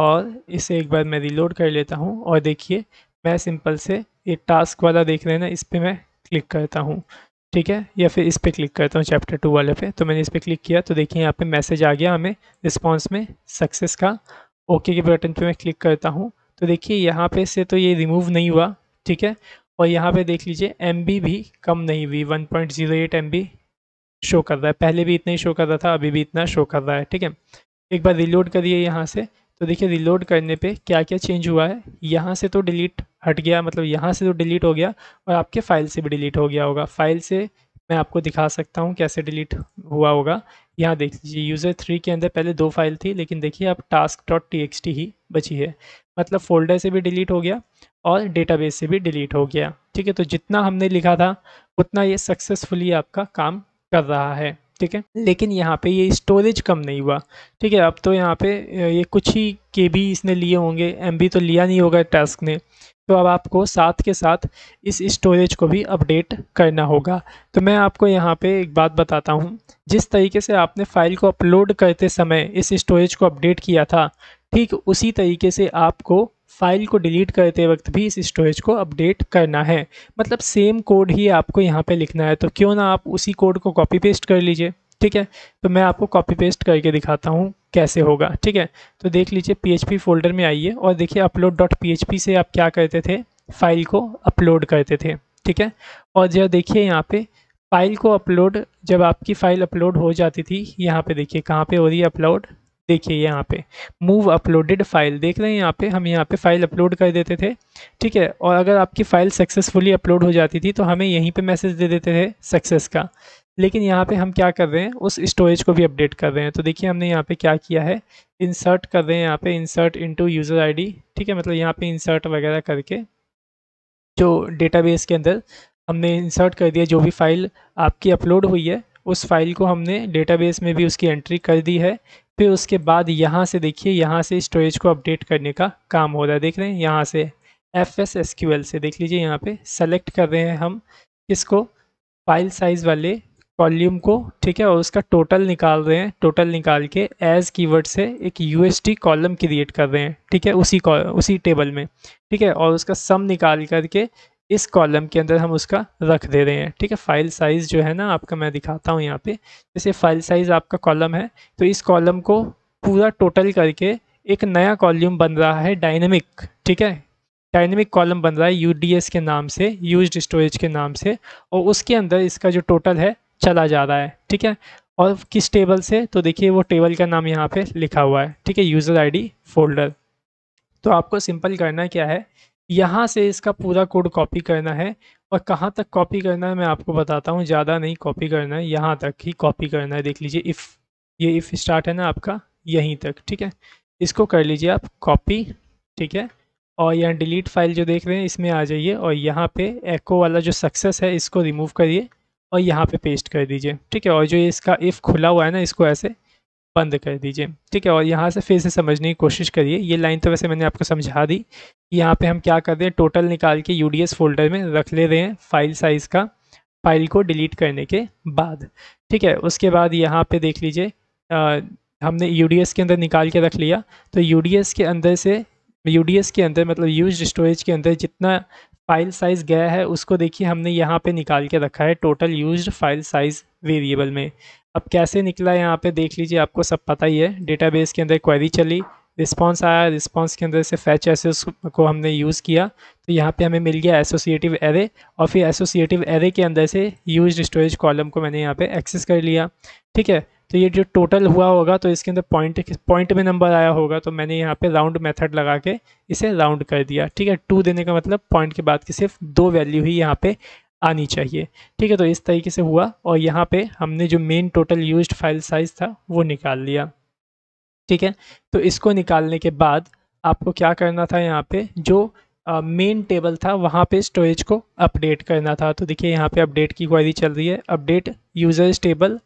और इसे एक बार मैं रिलोड कर लेता हूँ और देखिए मैं सिंपल से ये टास्क वाला देख रहे हैं ना इस पर मैं क्लिक करता हूँ ठीक है या फिर इस पर क्लिक करता हूँ चैप्टर टू वाले पे तो मैंने इस पर क्लिक किया तो देखिए यहाँ पे मैसेज आ गया हमें रिस्पॉन्स में सक्सेस का ओके के बटन पे मैं क्लिक करता हूँ तो देखिए यहाँ पे से तो ये रिमूव नहीं हुआ ठीक है और यहाँ पे देख लीजिए एम भी कम नहीं हुई one point zero eight M show कर रहा है पहले भी इतना ही शो कर रहा था अभी भी इतना शो कर रहा है ठीक है एक बार रिलोड करिए यहाँ से तो देखिए रिलोड करने पर क्या क्या चेंज हुआ है यहाँ से तो डिलीट हट गया मतलब यहाँ से तो डिलीट हो गया और आपके फ़ाइल से भी डिलीट हो गया होगा फाइल से मैं आपको दिखा सकता हूँ कैसे डिलीट हुआ होगा यहाँ देख लीजिए यूज़र थ्री के अंदर पहले दो फाइल थी लेकिन देखिए अब task dot T X T ही बची है मतलब फोल्डर से भी डिलीट हो गया और डेटाबेस से भी डिलीट हो गया ठीक है तो जितना हमने लिखा था उतना ये सक्सेसफुली आपका काम कर रहा है ठीक है लेकिन यहाँ पे ये स्टोरेज कम नहीं हुआ ठीक है अब तो यहाँ पे ये कुछ ही के बी इसने लिए होंगे एम तो लिया नहीं होगा टास्क ने तो अब आपको साथ के साथ इस स्टोरेज को भी अपडेट करना होगा तो मैं आपको यहाँ पे एक बात बताता हूँ जिस तरीके से आपने फ़ाइल को अपलोड करते समय इस स्टोरेज को अपडेट किया था ठीक उसी तरीके से आपको फाइल को डिलीट करते वक्त भी इस स्टोरेज को अपडेट करना है मतलब सेम कोड ही आपको यहाँ पे लिखना है तो क्यों ना आप उसी कोड को कॉपी पेस्ट कर लीजिए ठीक है तो मैं आपको कॉपी पेस्ट करके दिखाता हूँ कैसे होगा ठीक है तो देख लीजिए पी फोल्डर में आइए और देखिए अपलोड डॉट पी से आप क्या करते थे फाइल को अपलोड करते थे ठीक है और जब देखिए यहाँ पर फ़ाइल को अपलोड जब आपकी फ़ाइल अपलोड हो जाती थी यहाँ पे देखिए कहाँ पे हो रही है अपलोड देखिए यहाँ पे मूव अपलोडेड फाइल देख रहे हैं यहाँ पे हम यहाँ पे फाइल अपलोड कर देते थे ठीक है और अगर आपकी फ़ाइल सक्सेसफुली अपलोड हो जाती थी तो हमें यहीं पे मैसेज दे देते थे सक्सेस का लेकिन यहाँ पे हम क्या कर रहे हैं उस स्टोरेज को भी अपडेट कर रहे हैं तो देखिए हमने यहाँ पे क्या किया है इंसर्ट कर रहे हैं यहाँ पे इंसर्ट इन यूज़र आई ठीक है मतलब यहाँ पे इंसर्ट वगैरह करके जो डेटा के अंदर हमने इंसर्ट कर दिया जो भी फाइल आपकी अपलोड हुई है उस फाइल को हमने डेटाबेस में भी उसकी एंट्री कर दी है फिर उसके बाद यहाँ से देखिए यहाँ से स्टोरेज को अपडेट करने का काम हो रहा है देख रहे हैं यहाँ से F S S Q L से देख लीजिए यहाँ पे सेलेक्ट कर रहे हैं हम इसको फाइल साइज़ वाले कॉल्यूम को ठीक है और उसका टोटल निकाल रहे हैं टोटल निकाल के एज कीवर्ड से एक यू कॉलम क्रिएट कर रहे हैं ठीक है उसी उसी टेबल में ठीक है और उसका सम निकाल करके इस कॉलम के अंदर हम उसका रख दे रहे हैं ठीक है फाइल साइज़ जो है ना आपका मैं दिखाता हूँ यहाँ पे जैसे फाइल साइज़ आपका कॉलम है तो इस कॉलम को पूरा टोटल करके एक नया कॉलम बन रहा है डायनेमिक ठीक है डायनेमिक कॉलम बन रहा है यू के नाम से यूज स्टोरेज के नाम से और उसके अंदर इसका जो टोटल है चला जा रहा है ठीक है और किस टेबल से तो देखिए वो टेबल का नाम यहाँ पे लिखा हुआ है ठीक है यूज़र आईडी फोल्डर तो आपको सिंपल करना क्या है यहाँ से इसका पूरा कोड कॉपी करना है और कहाँ तक कॉपी करना है मैं आपको बताता हूँ ज़्यादा नहीं कॉपी करना है यहाँ तक ही कॉपी करना है देख लीजिए इफ़ ये इफ़ स्टार्ट है ना आपका यहीं तक ठीक है इसको कर लीजिए आप कॉपी ठीक है और यहाँ डिलीट फाइल जो देख रहे हैं इसमें आ जाइए और यहाँ पे एको वाला जो सक्सेस है इसको रिमूव करिए और यहाँ पे पेस्ट कर दीजिए ठीक है और जो इसका इफ़ खुला हुआ है ना इसको ऐसे बंद कर दीजिए ठीक है और यहाँ से फिर से समझने की कोशिश करिए ये लाइन तो वैसे मैंने आपको समझा दी यहाँ पे हम क्या कर रहे हैं टोटल निकाल के यू फोल्डर में रख ले रहे हैं फाइल साइज़ का फाइल को डिलीट करने के बाद ठीक है उसके बाद यहाँ पे देख लीजिए हमने यू के अंदर निकाल के रख लिया तो यू के अंदर से यू के अंदर मतलब यूज स्टोरेज के अंदर जितना फाइल साइज़ गया है उसको देखिए हमने यहाँ पे निकाल के रखा है total used file size variable में अब कैसे निकला यहाँ पे देख लीजिए आपको सब पता ही है डेटाबेस के अंदर क्वेरी चली रिस्पांस आया रिस्पांस के अंदर से फैच एसोस को हमने यूज़ किया तो यहाँ पे हमें मिल गया एसोसिएटिव एरे और फिर एसोसिएटिव एरे के अंदर से यूज स्टोरेज कॉलम को मैंने यहाँ पे एक्सेस कर लिया ठीक है तो ये जो टोटल हुआ होगा तो इसके अंदर पॉइंट पॉइंट में नंबर आया होगा तो मैंने यहाँ पे राउंड मेथड लगा के इसे राउंड कर दिया ठीक है टू देने का मतलब पॉइंट के बाद की सिर्फ दो वैल्यू ही यहाँ पे आनी चाहिए ठीक है तो इस तरीके से हुआ और यहाँ पे हमने जो main total used file size था वो निकाल लिया ठीक है तो इसको निकालने के बाद आपको क्या करना था यहाँ पे जो मेन टेबल था वहाँ पे स्टोरेज को अपडेट करना था तो देखिए यहाँ पे अपडेट की क्वारी चल रही है update users table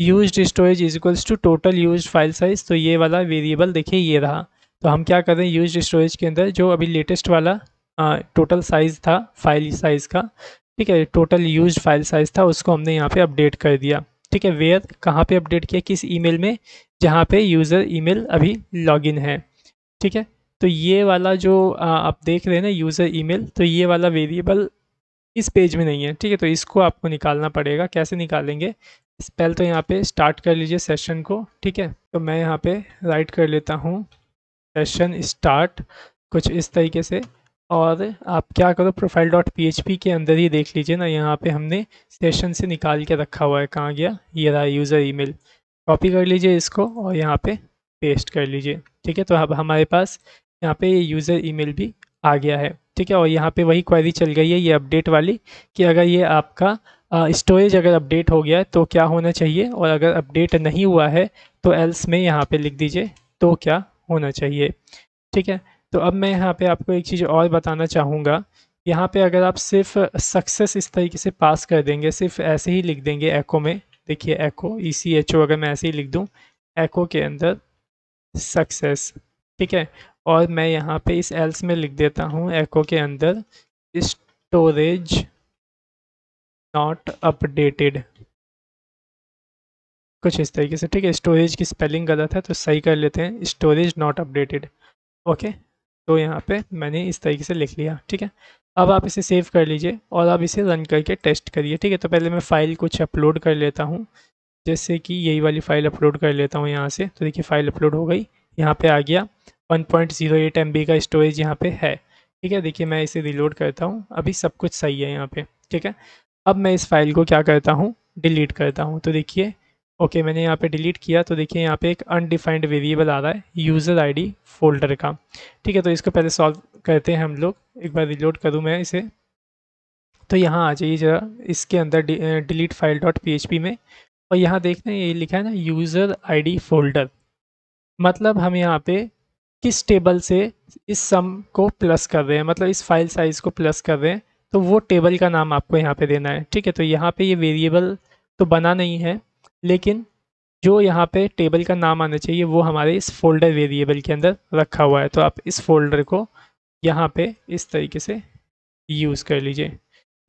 use storage is equals to total use file size तो ये वाला वेरिएबल देखिए ये रहा तो हम क्या कर रहे हैं यूज स्टोरेज के अंदर जो अभी लेटेस्ट वाला टोटल साइज़ था फाइल साइज़ का ठीक है टोटल यूज फाइल साइज था उसको हमने यहाँ पे अपडेट कर दिया ठीक है वेयर कहाँ पे अपडेट किया किस ईमेल में जहाँ पे यूज़र ईमेल अभी लॉगिन है ठीक है तो ये वाला जो आप देख रहे हैं ना यूज़र ईमेल तो ये वाला वेरिएबल इस पेज में नहीं है ठीक है तो इसको आपको निकालना पड़ेगा कैसे निकालेंगे पहले तो यहाँ पर स्टार्ट कर लीजिए सेशन को ठीक है तो मैं यहाँ पर राइट कर लेता हूँ सेशन स्टार्ट कुछ इस तरीके से और आप क्या करो प्रोफाइल डॉट पी के अंदर ही देख लीजिए ना यहाँ पे हमने सेशन से निकाल के रखा हुआ है कहाँ गया ये रहा यूज़र ईमेल कॉपी कर लीजिए इसको और यहाँ पे पेस्ट कर लीजिए ठीक है तो अब हमारे पास यहाँ पे यूज़र ईमेल भी आ गया है ठीक है और यहाँ पे वही क्वेरी चल गई है ये अपडेट वाली कि अगर ये आपका स्टोरेज अगर अपडेट हो गया है तो क्या होना चाहिए और अगर अपडेट नहीं हुआ है तो एल्स में यहाँ पे लिख दीजिए तो क्या होना चाहिए ठीक है तो अब मैं यहाँ पे आपको एक चीज़ और बताना चाहूँगा यहाँ पे अगर आप सिर्फ सक्सेस इस तरीके से पास कर देंगे सिर्फ ऐसे ही लिख देंगे एको में देखिए एको ई सी एच ओ अगर मैं ऐसे ही लिख दूँ एको के अंदर सक्सेस ठीक है और मैं यहाँ पे इस एल्स में लिख देता हूँ एको के अंदर स्टोरेज नॉट अपडेटेड कुछ इस तरीके से ठीक है स्टोरेज की स्पेलिंग गलत है तो सही कर लेते हैं स्टोरेज नॉट अपडेटेड ओके तो यहाँ पे मैंने इस तरीके से लिख लिया ठीक है अब आप इसे सेव कर लीजिए और आप इसे रन करके टेस्ट करिए ठीक है तो पहले मैं फ़ाइल कुछ अपलोड कर लेता हूँ जैसे कि यही वाली फ़ाइल अपलोड कर लेता हूँ यहाँ से तो देखिए फ़ाइल अपलोड हो गई यहाँ पे आ गया 1.08 पॉइंट का स्टोरेज यहाँ पे है ठीक है देखिए मैं इसे रिलोड करता हूँ अभी सब कुछ सही है यहाँ पर ठीक है अब मैं इस फाइल को क्या करता हूँ डिलीट करता हूँ तो देखिए ओके okay, मैंने यहाँ पे डिलीट किया तो देखिए यहाँ पे एक अनडिफाइंड वेरिएबल आ रहा है यूज़र आईडी फोल्डर का ठीक है तो इसको पहले सॉल्व करते हैं हम लोग एक बार रिलोड करूँ मैं इसे तो यहाँ आ जाइए जरा इसके अंदर डिलीट फाइल डॉट पी में और यहाँ हैं ये लिखा है ना यूज़र आईडी फोल्डर मतलब हम यहाँ पर किस टेबल से इस सम को प्लस कर रहे हैं मतलब इस फाइल साइज़ को प्लस कर रहे हैं तो वो टेबल का नाम आपको यहाँ पे देना है ठीक है तो यहाँ पे ये वेरिएबल तो बना नहीं है लेकिन जो यहाँ पे टेबल का नाम आना चाहिए वो हमारे इस फोल्डर वेरिएबल के अंदर रखा हुआ है तो आप इस फोल्डर को यहाँ पे इस तरीके से यूज़ कर लीजिए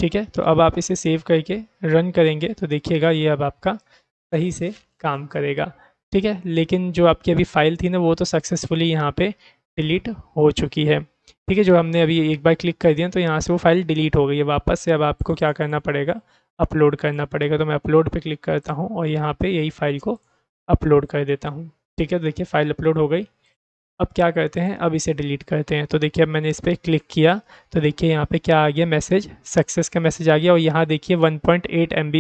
ठीक है तो अब आप इसे सेव करके रन करेंगे तो देखिएगा ये अब आपका सही से काम करेगा ठीक है लेकिन जो आपकी अभी फ़ाइल थी ना वो तो सक्सेसफुली यहाँ पर डिलीट हो चुकी है ठीक है जो हमने अभी एक बार क्लिक कर दिया तो यहाँ से वो फाइल डिलीट हो गई है वापस से अब आपको क्या करना पड़ेगा अपलोड करना पड़ेगा तो मैं अपलोड पे क्लिक करता हूँ और यहाँ पे यही फ़ाइल को अपलोड कर देता हूँ ठीक है तो देखिए फ़ाइल अपलोड हो गई अब क्या करते हैं अब इसे डिलीट करते हैं तो देखिए अब मैंने इस पर क्लिक किया तो देखिए यहाँ पे क्या आ गया मैसेज सक्सेस का मैसेज आ गया और यहाँ देखिए 1.8 पॉइंट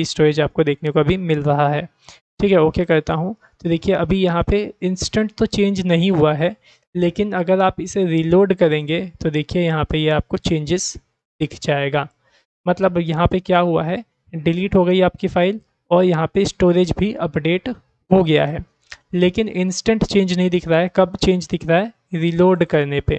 स्टोरेज आपको देखने को अभी मिल रहा है ठीक है ओके करता हूँ तो देखिए अभी यहाँ पे इंस्टेंट तो चेंज नहीं हुआ है लेकिन अगर आप इसे रीलोड करेंगे तो देखिए यहाँ पर ये यह आपको चेंजेस दिख जाएगा मतलब यहाँ पर क्या हुआ है डिलीट हो गई आपकी फ़ाइल और यहाँ पे स्टोरेज भी अपडेट हो गया है लेकिन इंस्टेंट चेंज नहीं दिख रहा है कब चेंज दिख रहा है रिलोड करने पे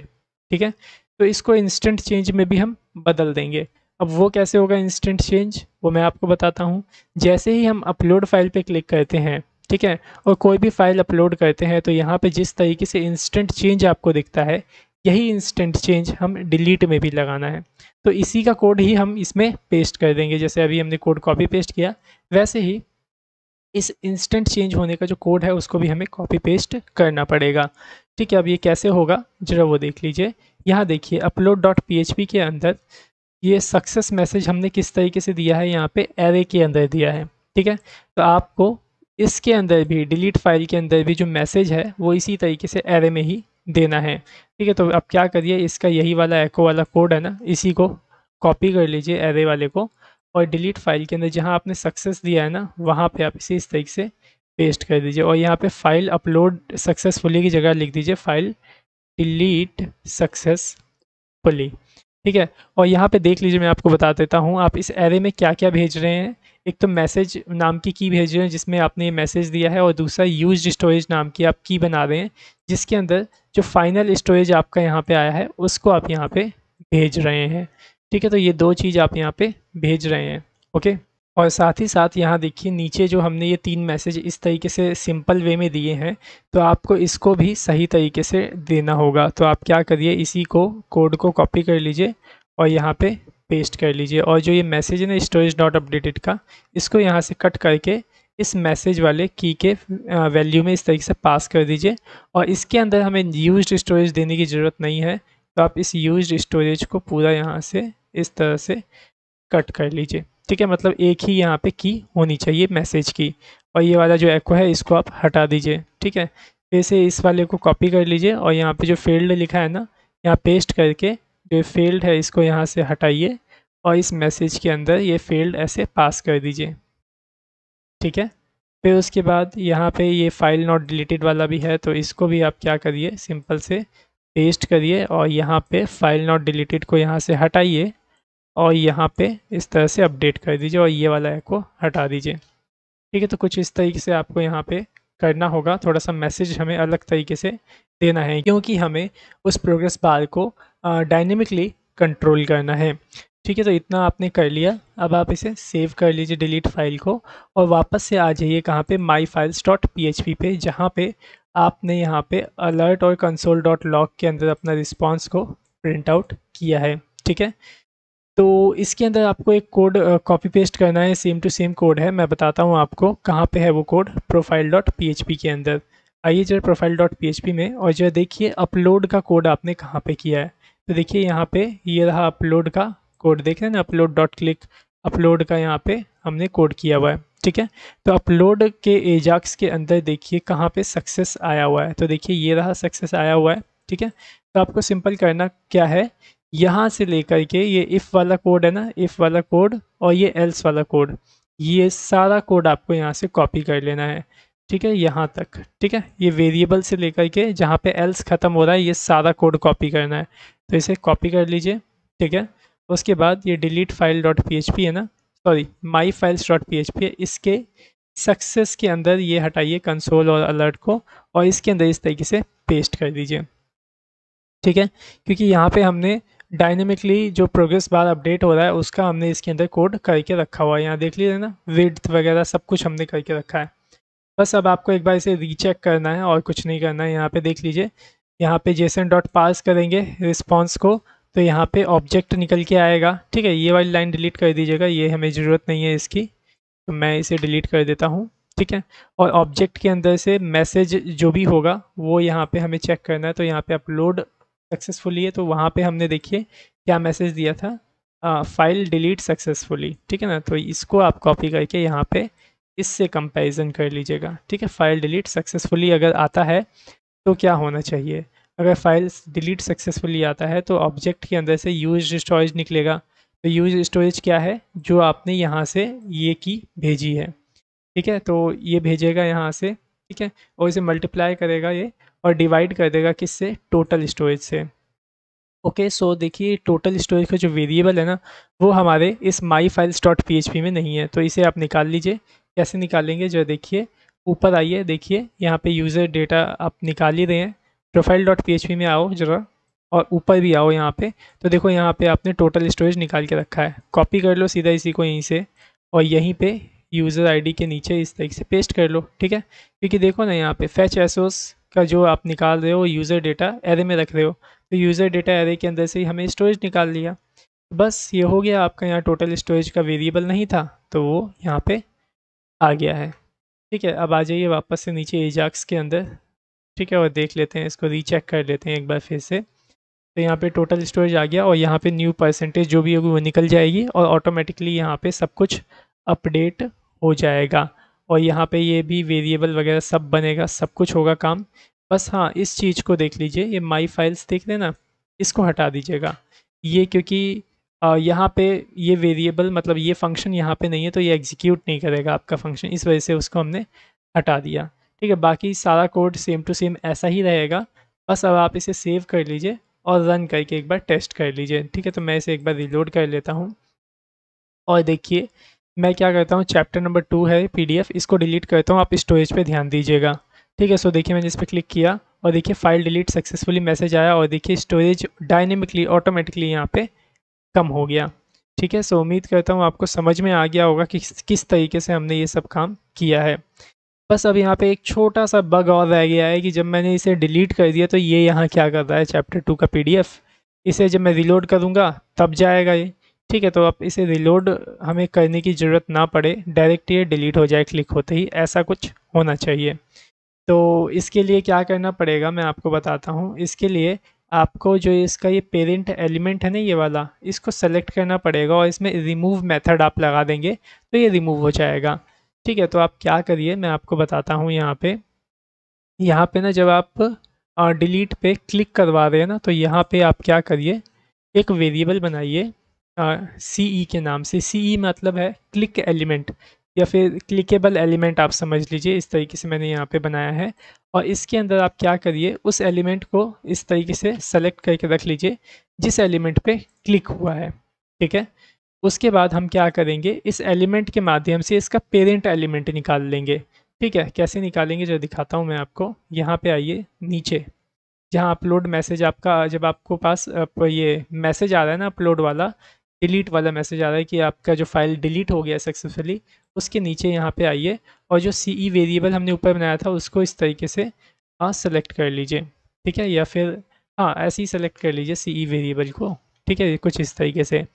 ठीक है तो इसको इंस्टेंट चेंज में भी हम बदल देंगे अब वो कैसे होगा इंस्टेंट चेंज वो मैं आपको बताता हूँ जैसे ही हम अपलोड फाइल पर क्लिक करते हैं ठीक है और कोई भी फाइल अपलोड करते हैं तो यहाँ पे जिस तरीके से इंस्टेंट चेंज आपको दिखता है यही इंस्टेंट चेंज हम डिलीट में भी लगाना है तो इसी का कोड ही हम इसमें पेस्ट कर देंगे जैसे अभी हमने कोड कॉपी पेस्ट किया वैसे ही इस इंस्टेंट चेंज होने का जो कोड है उसको भी हमें कॉपी पेस्ट करना पड़ेगा ठीक है अब ये कैसे होगा जरा वो देख लीजिए यहाँ देखिए अपलोड डॉट पी के अंदर ये सक्सेस मैसेज हमने किस तरीके से दिया है यहाँ पे एरे के अंदर दिया है ठीक है तो आपको इसके अंदर भी डिलीट फाइल के अंदर भी जो मैसेज है वो इसी तरीके से एरे में ही देना है ठीक है तो अब क्या करिए इसका यही वाला एको वाला कोड है ना इसी को कॉपी कर लीजिए एरे वाले को और डिलीट फाइल के अंदर जहाँ आपने सक्सेस दिया है ना वहाँ पे आप इसे इस तरीके से पेस्ट कर दीजिए और यहाँ पे फाइल अपलोड सक्सेसफुली की जगह लिख दीजिए फाइल डिलीट सक्सेसफुली ठीक है और यहाँ पे देख लीजिए मैं आपको बता देता हूँ आप इस एरे में क्या क्या भेज रहे हैं एक तो मैसेज नाम की की भेज रहे हैं जिसमें आपने ये मैसेज दिया है और दूसरा यूज स्टोरेज नाम की आप की बना रहे हैं जिसके अंदर जो फाइनल स्टोरेज आपका यहाँ पे आया है उसको आप यहाँ पे भेज रहे हैं ठीक है तो ये दो चीज़ आप यहाँ पे भेज रहे हैं ओके और साथ ही साथ यहाँ देखिए नीचे जो हमने ये तीन मैसेज इस तरीके से सिंपल वे में दिए हैं तो आपको इसको भी सही तरीके से देना होगा तो आप क्या करिए इसी को कोड को कॉपी कर लीजिए और यहाँ पर पेस्ट कर लीजिए और जो ये मैसेज है ना स्टोरेज नॉट अपडेटेड का इसको यहाँ से कट करके इस मैसेज वाले की के वैल्यू में इस तरीके से पास कर दीजिए और इसके अंदर हमें यूज स्टोरेज देने की ज़रूरत नहीं है तो आप इस यूज स्टोरेज को पूरा यहाँ से इस तरह से कट कर लीजिए ठीक है मतलब एक ही यहाँ पे की होनी चाहिए मैसेज की और ये वाला जो एक्वा है इसको आप हटा दीजिए ठीक है फिर से इस वाले को कॉपी कर लीजिए और यहाँ पे जो फील्ड लिखा है ना यहाँ पेस्ट करके ये फील्ड है इसको यहाँ से हटाइए और इस मैसेज के अंदर ये फील्ड ऐसे पास कर दीजिए ठीक है फिर उसके बाद यहाँ पे ये फाइल नॉट डिलीटेड वाला भी है तो इसको भी आप क्या करिए सिंपल से पेस्ट करिए और यहाँ पे फाइल नॉट डिलीटेड को यहाँ से हटाइए और यहाँ पे इस तरह से अपडेट कर दीजिए और ये वाला को हटा दीजिए ठीक है तो कुछ इस तरीके से आपको यहाँ पे करना होगा थोड़ा सा मैसेज हमें अलग तरीके से देना है क्योंकि हमें उस प्रोग्रेस बार को डायनेमिकली कंट्रोल करना है ठीक है तो इतना आपने कर लिया अब आप इसे सेव कर लीजिए डिलीट फाइल को और वापस से आ जाइए कहाँ पे my files dot P H P पे जहाँ पे आपने यहाँ पे अलर्ट और कंसोल डॉट लॉक के अंदर अपना रिस्पॉन्स को प्रिंट आउट किया है ठीक है तो इसके अंदर आपको एक कोड कॉपी पेस्ट करना है सेम टू सेम कोड है मैं बताता हूँ आपको कहाँ पे है वो कोड प्रोफाइल डॉट पी के अंदर आइए जो प्रोफाइल डॉट पी में और जो देखिए अपलोड का कोड आपने कहाँ पे किया है तो देखिए यहाँ पे ये रहा अपलोड का कोड देख रहे हैं ना अपलोड डॉट क्लिक अपलोड का यहाँ पे हमने कोड किया हुआ है ठीक है तो अपलोड के एजाक्स के अंदर देखिए कहाँ पे सक्सेस आया हुआ है तो देखिए ये रहा सक्सेस आया हुआ है ठीक है तो आपको सिंपल करना क्या है यहाँ से लेकर के ये इफ़ वाला कोड है ना इफ़ वाला कोड और ये एल्स वाला कोड ये सारा कोड आपको यहाँ से कॉपी कर लेना है ठीक है यहाँ तक ठीक है ये वेरिएबल से लेकर के जहाँ पे एल्स ख़त्म हो रहा है ये सारा कोड कॉपी करना है तो इसे कॉपी कर लीजिए ठीक है उसके बाद ये डिलीट फाइल डॉट पी है ना sorry my files dot P है इसके सक्सेस के अंदर ये हटाइए कंसोल और अलर्ट को और इसके अंदर इस तरीके से पेस्ट कर दीजिए ठीक है क्योंकि यहाँ पे हमने डायनेमिकली जो प्रोग्रेस बार अपडेट हो रहा है उसका हमने इसके अंदर कोड करके रखा हुआ है यहाँ देख लीजिए ना विड्थ वगैरह सब कुछ हमने करके रखा है बस अब आपको एक बार इसे रीचेक करना है और कुछ नहीं करना है यहाँ पे देख लीजिए यहाँ पे जेसन डॉट पास करेंगे रिस्पॉन्स को तो यहाँ पे ऑब्जेक्ट निकल के आएगा ठीक है ये वाली लाइन डिलीट कर दीजिएगा ये हमें ज़रूरत नहीं है इसकी तो मैं इसे डिलीट कर देता हूँ ठीक है और ऑब्जेक्ट के अंदर से मैसेज जो भी होगा वो यहाँ पे हमें चेक करना है तो यहाँ पे अपलोड सक्सेसफुली है तो वहाँ पे हमने देखिए क्या मैसेज दिया था फाइल डिलीट सक्सेसफुली ठीक है ना तो इसको आप कॉपी करके यहाँ पे इससे कंपैरिजन कर लीजिएगा ठीक है फाइल डिलीट सक्सेसफुली अगर आता है तो क्या होना चाहिए अगर फाइल डिलीट सक्सेसफुली आता है तो ऑब्जेक्ट के अंदर से यूज स्टोरेज निकलेगा तो यूज स्टोरेज क्या है जो आपने यहाँ से ये की भेजी है ठीक है तो ये भेजेगा यहाँ से ठीक है और इसे मल्टीप्लाई करेगा ये और डिवाइड कर देगा किससे टोटल स्टोरेज से ओके सो देखिए टोटल स्टोरेज का जो वेरिएबल है ना वो हमारे इस माई फाइल्स डॉट पी में नहीं है तो इसे आप निकाल लीजिए कैसे निकालेंगे जो देखिए ऊपर आइए देखिए यहाँ पे यूज़र डेटा आप निकाल ही रहे हैं प्रोफाइल डॉट पी में आओ ज़रा और ऊपर भी आओ यहाँ पे तो देखो यहाँ पे आपने टोटल स्टोरेज निकाल के रखा है कॉपी कर लो सीधा इसी को यहीं से और यहीं पे यूज़र आईडी के नीचे इस तरीके से पेस्ट कर लो ठीक है क्योंकि देखो ना यहाँ पे फैच एसोस का जो आप निकाल रहे हो यूज़र डेटा एरे में रख रहे हो तो यूज़र डेटा एरे के अंदर से ही हमें स्टोरेज निकाल लिया बस ये हो गया आपका यहाँ टोटल स्टोरेज का वेरिएबल नहीं था तो वो यहाँ पर आ गया है ठीक है अब आ जाइए वापस से नीचे एजाक्स के अंदर ठीक है और देख लेते हैं इसको रीचेक कर लेते हैं एक बार फिर से तो यहाँ पे टोटल स्टोरेज आ गया और यहाँ पे न्यू परसेंटेज जो भी होगी वो निकल जाएगी और ऑटोमेटिकली यहाँ पे सब कुछ अपडेट हो जाएगा और यहाँ पे ये भी वेरिएबल वगैरह सब बनेगा सब कुछ होगा काम बस हाँ इस चीज़ को देख लीजिए ये माई फाइल्स देख रहे ना इसको हटा दीजिएगा ये क्योंकि यहाँ पे ये वेरिएबल मतलब ये फंक्शन यहाँ पे नहीं है तो ये एग्जीक्यूट नहीं करेगा आपका फंक्शन इस वजह से उसको हमने हटा दिया ठीक है बाकी सारा कोड सेम टू सेम ऐसा ही रहेगा बस अब आप इसे सेव कर लीजिए और रन करके एक बार टेस्ट कर लीजिए ठीक है तो मैं इसे एक बार रिलोड कर लेता हूँ और देखिए मैं क्या करता हूँ चैप्टर नंबर टू है पीडीएफ इसको डिलीट करता हूँ आप स्टोरेज पे ध्यान दीजिएगा ठीक है सो देखिए मैंने इस पर क्लिक किया और देखिए फाइल डिलीट सक्सेसफुली मैसेज आया और देखिए स्टोरेज डायनेमिकली ऑटोमेटिकली यहाँ पे कम हो गया ठीक है सो उम्मीद करता हूँ आपको समझ में आ गया होगा कि किस तरीके से हमने ये सब काम किया है बस अब यहाँ पे एक छोटा सा बग और रह गया है कि जब मैंने इसे डिलीट कर दिया तो ये यहाँ क्या कर रहा है चैप्टर टू का पी इसे जब मैं रिलोड करूँगा तब जाएगा ये ठीक है तो आप इसे रिलोड हमें करने की ज़रूरत ना पड़े डायरेक्ट ये डिलीट हो जाए क्लिक होते ही ऐसा कुछ होना चाहिए तो इसके लिए क्या करना पड़ेगा मैं आपको बताता हूँ इसके लिए आपको जो इसका ये पेरेंट एलिमेंट है ना ये वाला इसको सेलेक्ट करना पड़ेगा और इसमें रिमूव मेथड आप लगा देंगे तो ये रिमूव हो जाएगा ठीक है तो आप क्या करिए मैं आपको बताता हूँ यहाँ पे यहाँ पे ना जब आप डिलीट पे क्लिक करवा रहे हैं ना तो यहाँ पे आप क्या करिए एक वेरिएबल बनाइए सी ई e के नाम से सी ई e मतलब है क्लिक एलिमेंट या फिर क्लिकेबल एलिमेंट आप समझ लीजिए इस तरीके से मैंने यहाँ पे बनाया है और इसके अंदर आप क्या करिए उस एलिमेंट को इस तरीके से सेलेक्ट करके रख लीजिए जिस एलिमेंट पे क्लिक हुआ है ठीक है उसके बाद हम क्या करेंगे इस एलिमेंट के माध्यम से इसका पेरेंट एलिमेंट निकाल लेंगे ठीक है कैसे निकालेंगे जो दिखाता हूँ मैं आपको यहाँ पे आइए नीचे जहाँ अपलोड मैसेज आपका जब आपको पास ये मैसेज आ रहा है ना अपलोड वाला डिलीट वाला मैसेज आ रहा है कि आपका जो फाइल डिलीट हो गया सक्सेसफुली उसके नीचे यहाँ पे आइए और जो सी ई वेरिएबल हमने ऊपर बनाया था उसको इस तरीके से हाँ सेलेक्ट कर लीजिए ठीक है या फिर हाँ ऐसे ही सेलेक्ट कर लीजिए सी ई वेरिएबल को ठीक है कुछ इस तरीके से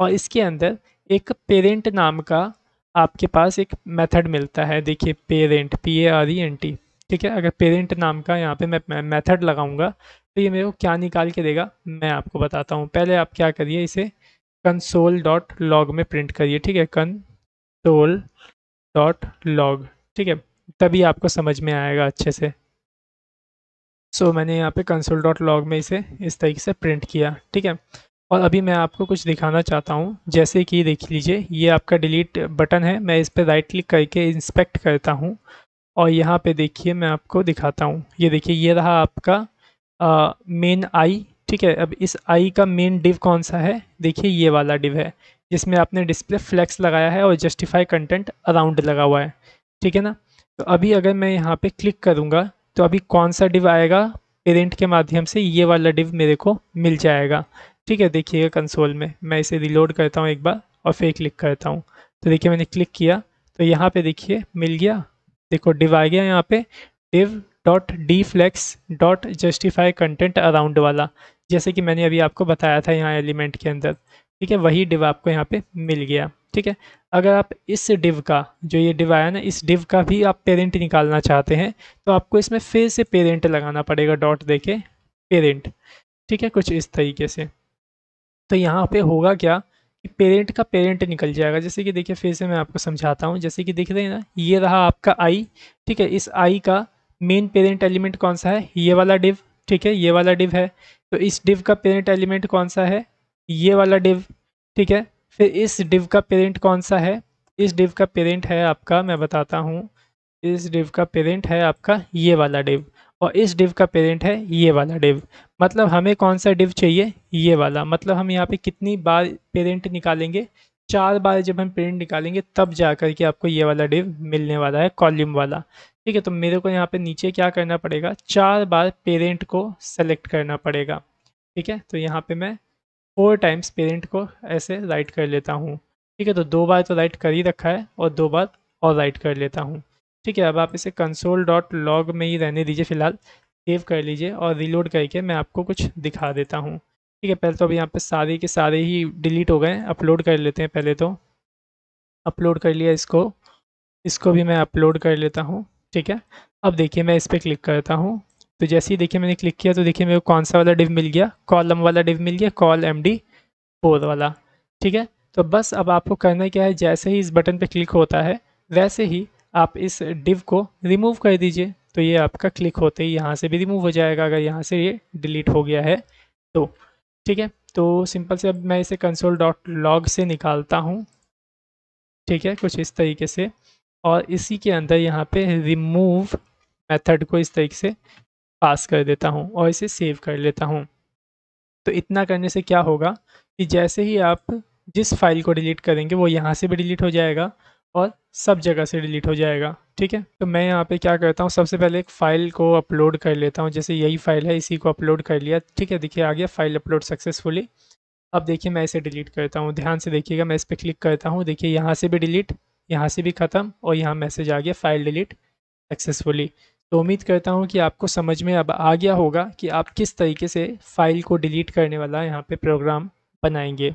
और इसके अंदर एक पेरेंट नाम का आपके पास एक मेथड मिलता है देखिए parent P A R E N T ठीक है अगर पेरेंट नाम का यहाँ पे मैं मेथड लगाऊंगा तो ये मेरे को क्या निकाल के देगा मैं आपको बताता हूँ पहले आप क्या करिए इसे कंसोल डॉट लॉग में प्रिंट करिए ठीक है कंसोल डॉट लॉग ठीक है तभी आपको समझ में आएगा अच्छे से सो so, मैंने यहाँ पे कंसोल डॉट लॉग में इसे इस तरीके से प्रिंट किया ठीक है और अभी मैं आपको कुछ दिखाना चाहता हूँ जैसे कि देख लीजिए ये आपका डिलीट बटन है मैं इस पर राइट क्लिक करके इंस्पेक्ट करता हूँ और यहाँ पे देखिए मैं आपको दिखाता हूँ ये देखिए ये रहा आपका मेन आई ठीक है अब इस आई का मेन डिव कौन सा है देखिए ये वाला डिव है जिसमें आपने डिस्प्ले फ्लैक्स लगाया है और जस्टिफाई कंटेंट अराउंड लगा हुआ है ठीक है ना तो अभी अगर मैं यहाँ पे क्लिक करूँगा तो अभी कौन सा डिव आएगा पेरेंट के माध्यम से ये वाला डिव मेरे को मिल जाएगा ठीक है देखिएगा कंसोल में मैं इसे रिलोड करता हूँ एक बार और फिर क्लिक करता हूँ तो देखिए मैंने क्लिक किया तो यहाँ पे देखिए मिल गया देखो डिव आ गया यहाँ पे div dot D flex dot justify content around वाला जैसे कि मैंने अभी आपको बताया था यहाँ एलिमेंट के अंदर ठीक है वही डिव आपको यहाँ पे मिल गया ठीक है अगर आप इस डिव का जो ये डिव आया ना इस डिव का भी आप पेरेंट निकालना चाहते हैं तो आपको इसमें फिर से पेरेंट लगाना पड़ेगा डॉट दे के पेरेंट ठीक है कुछ इस तरीके से तो यहाँ पे होगा क्या कि पेरेंट का पेरेंट निकल जाएगा जैसे कि देखिए फिर से मैं आपको समझाता हूँ जैसे कि देख रहे हैं ना ये रहा आपका आई ठीक है इस आई का मेन पेरेंट एलिमेंट कौन सा है ये वाला डिव ठीक है ये वाला डिव है तो इस डिव का पेरेंट एलिमेंट कौन सा है ये वाला डिव ठीक है फिर इस डिव का पेरेंट कौन सा है इस डिव का पेरेंट है आपका मैं बताता हूँ इस डिव का पेरेंट है आपका ये वाला डिव और इस डिव का पेरेंट है ये वाला डिव मतलब हमें कौन सा डिव चाहिए ये वाला मतलब हम यहाँ पे कितनी बार पेरेंट निकालेंगे चार बार जब हम प्रिंट निकालेंगे तब जा कर के आपको ये वाला डिव मिलने वाला है कॉलम वाला ठीक है तो मेरे को यहाँ पे नीचे क्या करना पड़ेगा चार बार पेरेंट को सेलेक्ट करना पड़ेगा ठीक है तो यहाँ पे मैं फोर टाइम्स पेरेंट को ऐसे राइट कर लेता हूँ ठीक है तो दो बार तो राइट कर ही रखा है और दो बार और राइट कर लेता हूँ ठीक है अब आप इसे कंसोल डॉट लॉग में ही रहने दीजिए फिलहाल सेव कर लीजिए और रिलोड करके मैं आपको कुछ दिखा देता हूँ ठीक है पहले तो अब यहाँ पे सारे के सारे ही डिलीट हो गए अपलोड कर लेते हैं पहले तो अपलोड कर लिया इसको इसको भी मैं अपलोड कर लेता हूँ ठीक है अब देखिए मैं इस पर क्लिक करता हूँ तो जैसे ही देखिए मैंने क्लिक किया तो देखिए मेरे को कौन सा वाला डिव मिल गया कॉलम वाला डिव मिल गया कॉल एम डी फोर वाला ठीक है तो बस अब आपको करना क्या है जैसे ही इस बटन पर क्लिक होता है वैसे ही आप इस डिव को रिमूव कर दीजिए तो ये आपका क्लिक होते ही यहाँ से भी रिमूव हो जाएगा अगर यहाँ से ये डिलीट हो गया है तो ठीक है तो सिंपल से अब मैं इसे कंसोल डॉट लॉग से निकालता हूँ ठीक है कुछ इस तरीके से और इसी के अंदर यहाँ पे रिमूव मेथड को इस तरीके से पास कर देता हूँ और इसे सेव कर लेता हूँ तो इतना करने से क्या होगा कि जैसे ही आप जिस फाइल को डिलीट करेंगे वो यहाँ से भी डिलीट हो जाएगा और सब जगह से डिलीट हो जाएगा ठीक है तो मैं यहाँ पे क्या करता हूँ सबसे पहले एक फ़ाइल को अपलोड कर लेता हूँ जैसे यही फ़ाइल है इसी को अपलोड कर लिया ठीक है देखिए आ गया फ़ाइल अपलोड सक्सेसफुली अब देखिए मैं इसे डिलीट करता हूँ ध्यान से देखिएगा मैं इस पर क्लिक करता हूँ देखिए यहाँ से भी डिलीट यहाँ से भी ख़त्म और यहाँ मैसेज आ गया फ़ाइल डिलीट सक्सेसफुली तो उम्मीद करता हूँ कि आपको समझ में अब आ गया होगा कि आप किस तरीके से फ़ाइल को डिलीट करने वाला यहाँ पर प्रोग्राम बनाएंगे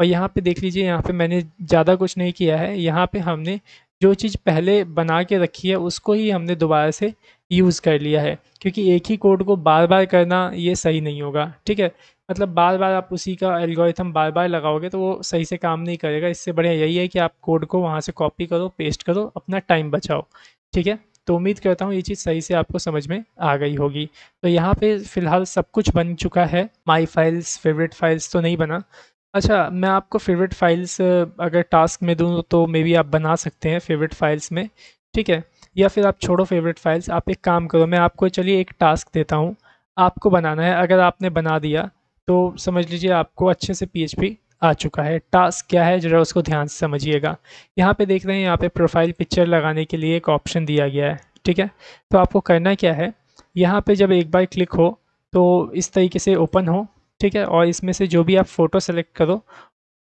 और यहाँ पे देख लीजिए यहाँ पे मैंने ज़्यादा कुछ नहीं किया है यहाँ पे हमने जो चीज़ पहले बना के रखी है उसको ही हमने दोबारा से यूज़ कर लिया है क्योंकि एक ही कोड को बार बार करना ये सही नहीं होगा ठीक है मतलब बार बार आप उसी का एल्गोरिथम बार बार लगाओगे तो वो सही से काम नहीं करेगा इससे बढ़िया यही है कि आप कोड को वहाँ से कॉपी करो पेस्ट करो अपना टाइम बचाओ ठीक है तो उम्मीद करता हूँ ये चीज़ सही से आपको समझ में आ गई होगी तो यहाँ पे फ़िलहाल सब कुछ बन चुका है माई फाइल्स फेवरेट फाइल्स तो नहीं बना अच्छा, मैं आपको फेवरेट फाइल्स अगर टास्क में दूँ तो मे बी आप बना सकते हैं फेवरेट फाइल्स में, ठीक है? या फिर आप छोड़ो फेवरेट फाइल्स, आप एक काम करो मैं आपको चलिए एक टास्क देता हूँ, आपको बनाना है अगर आपने बना दिया तो समझ लीजिए आपको अच्छे से पी आ चुका है। टास्क क्या है ज़रा उसको ध्यान से समझिएगा। यहाँ पे देख रहे हैं यहाँ पे प्रोफाइल पिक्चर लगाने के लिए एक ऑप्शन दिया गया है, ठीक है? तो आपको करना क्या है, यहाँ पे जब एक बार क्लिक हो तो इस तरीके से ओपन हो ठीक है और इसमें से जो भी आप फ़ोटो सेलेक्ट करो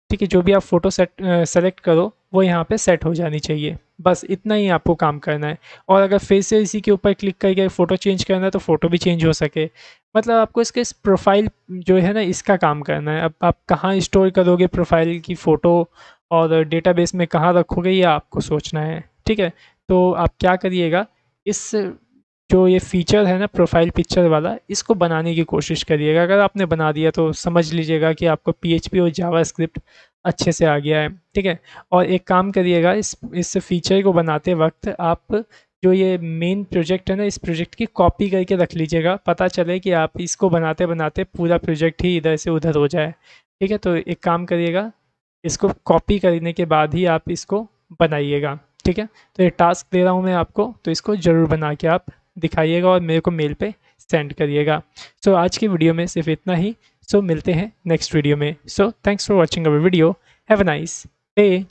ठीक है जो भी आप फ़ोटो सेट सेलेक्ट करो वो यहाँ पे सेट हो जानी चाहिए बस इतना ही आपको काम करना है और अगर फिर से इसी के ऊपर क्लिक करके फ़ोटो चेंज करना है तो फ़ोटो भी चेंज हो सके मतलब आपको इसके इस प्रोफाइल जो है ना इसका काम करना है अब आप कहाँ स्टोर करोगे प्रोफाइल की फ़ोटो और डेटाबेस में कहाँ रखोगे ये आपको सोचना है ठीक है तो आप क्या करिएगा इस जो ये फीचर है ना प्रोफाइल पिक्चर वाला इसको बनाने की कोशिश करिएगा अगर आपने बना दिया तो समझ लीजिएगा कि आपको पी और स्क्रिप्ट अच्छे से आ गया है ठीक है और एक काम करिएगा इस इस फीचर को बनाते वक्त आप जो ये मेन प्रोजेक्ट है ना इस प्रोजेक्ट की कॉपी करके रख लीजिएगा पता चले कि आप इसको बनाते बनाते पूरा प्रोजेक्ट ही इधर से उधर हो जाए ठीक है तो एक काम करिएगा इसको कॉपी करने के बाद ही आप इसको बनाइएगा ठीक है तो ये टास्क दे रहा हूँ मैं आपको तो इसको ज़रूर बना के आप दिखाइएगा और मेरे को मेल पे सेंड करिएगा सो so, आज की वीडियो में सिर्फ इतना ही सो so, मिलते हैं नेक्स्ट वीडियो में so thanks for watching our video have a nice day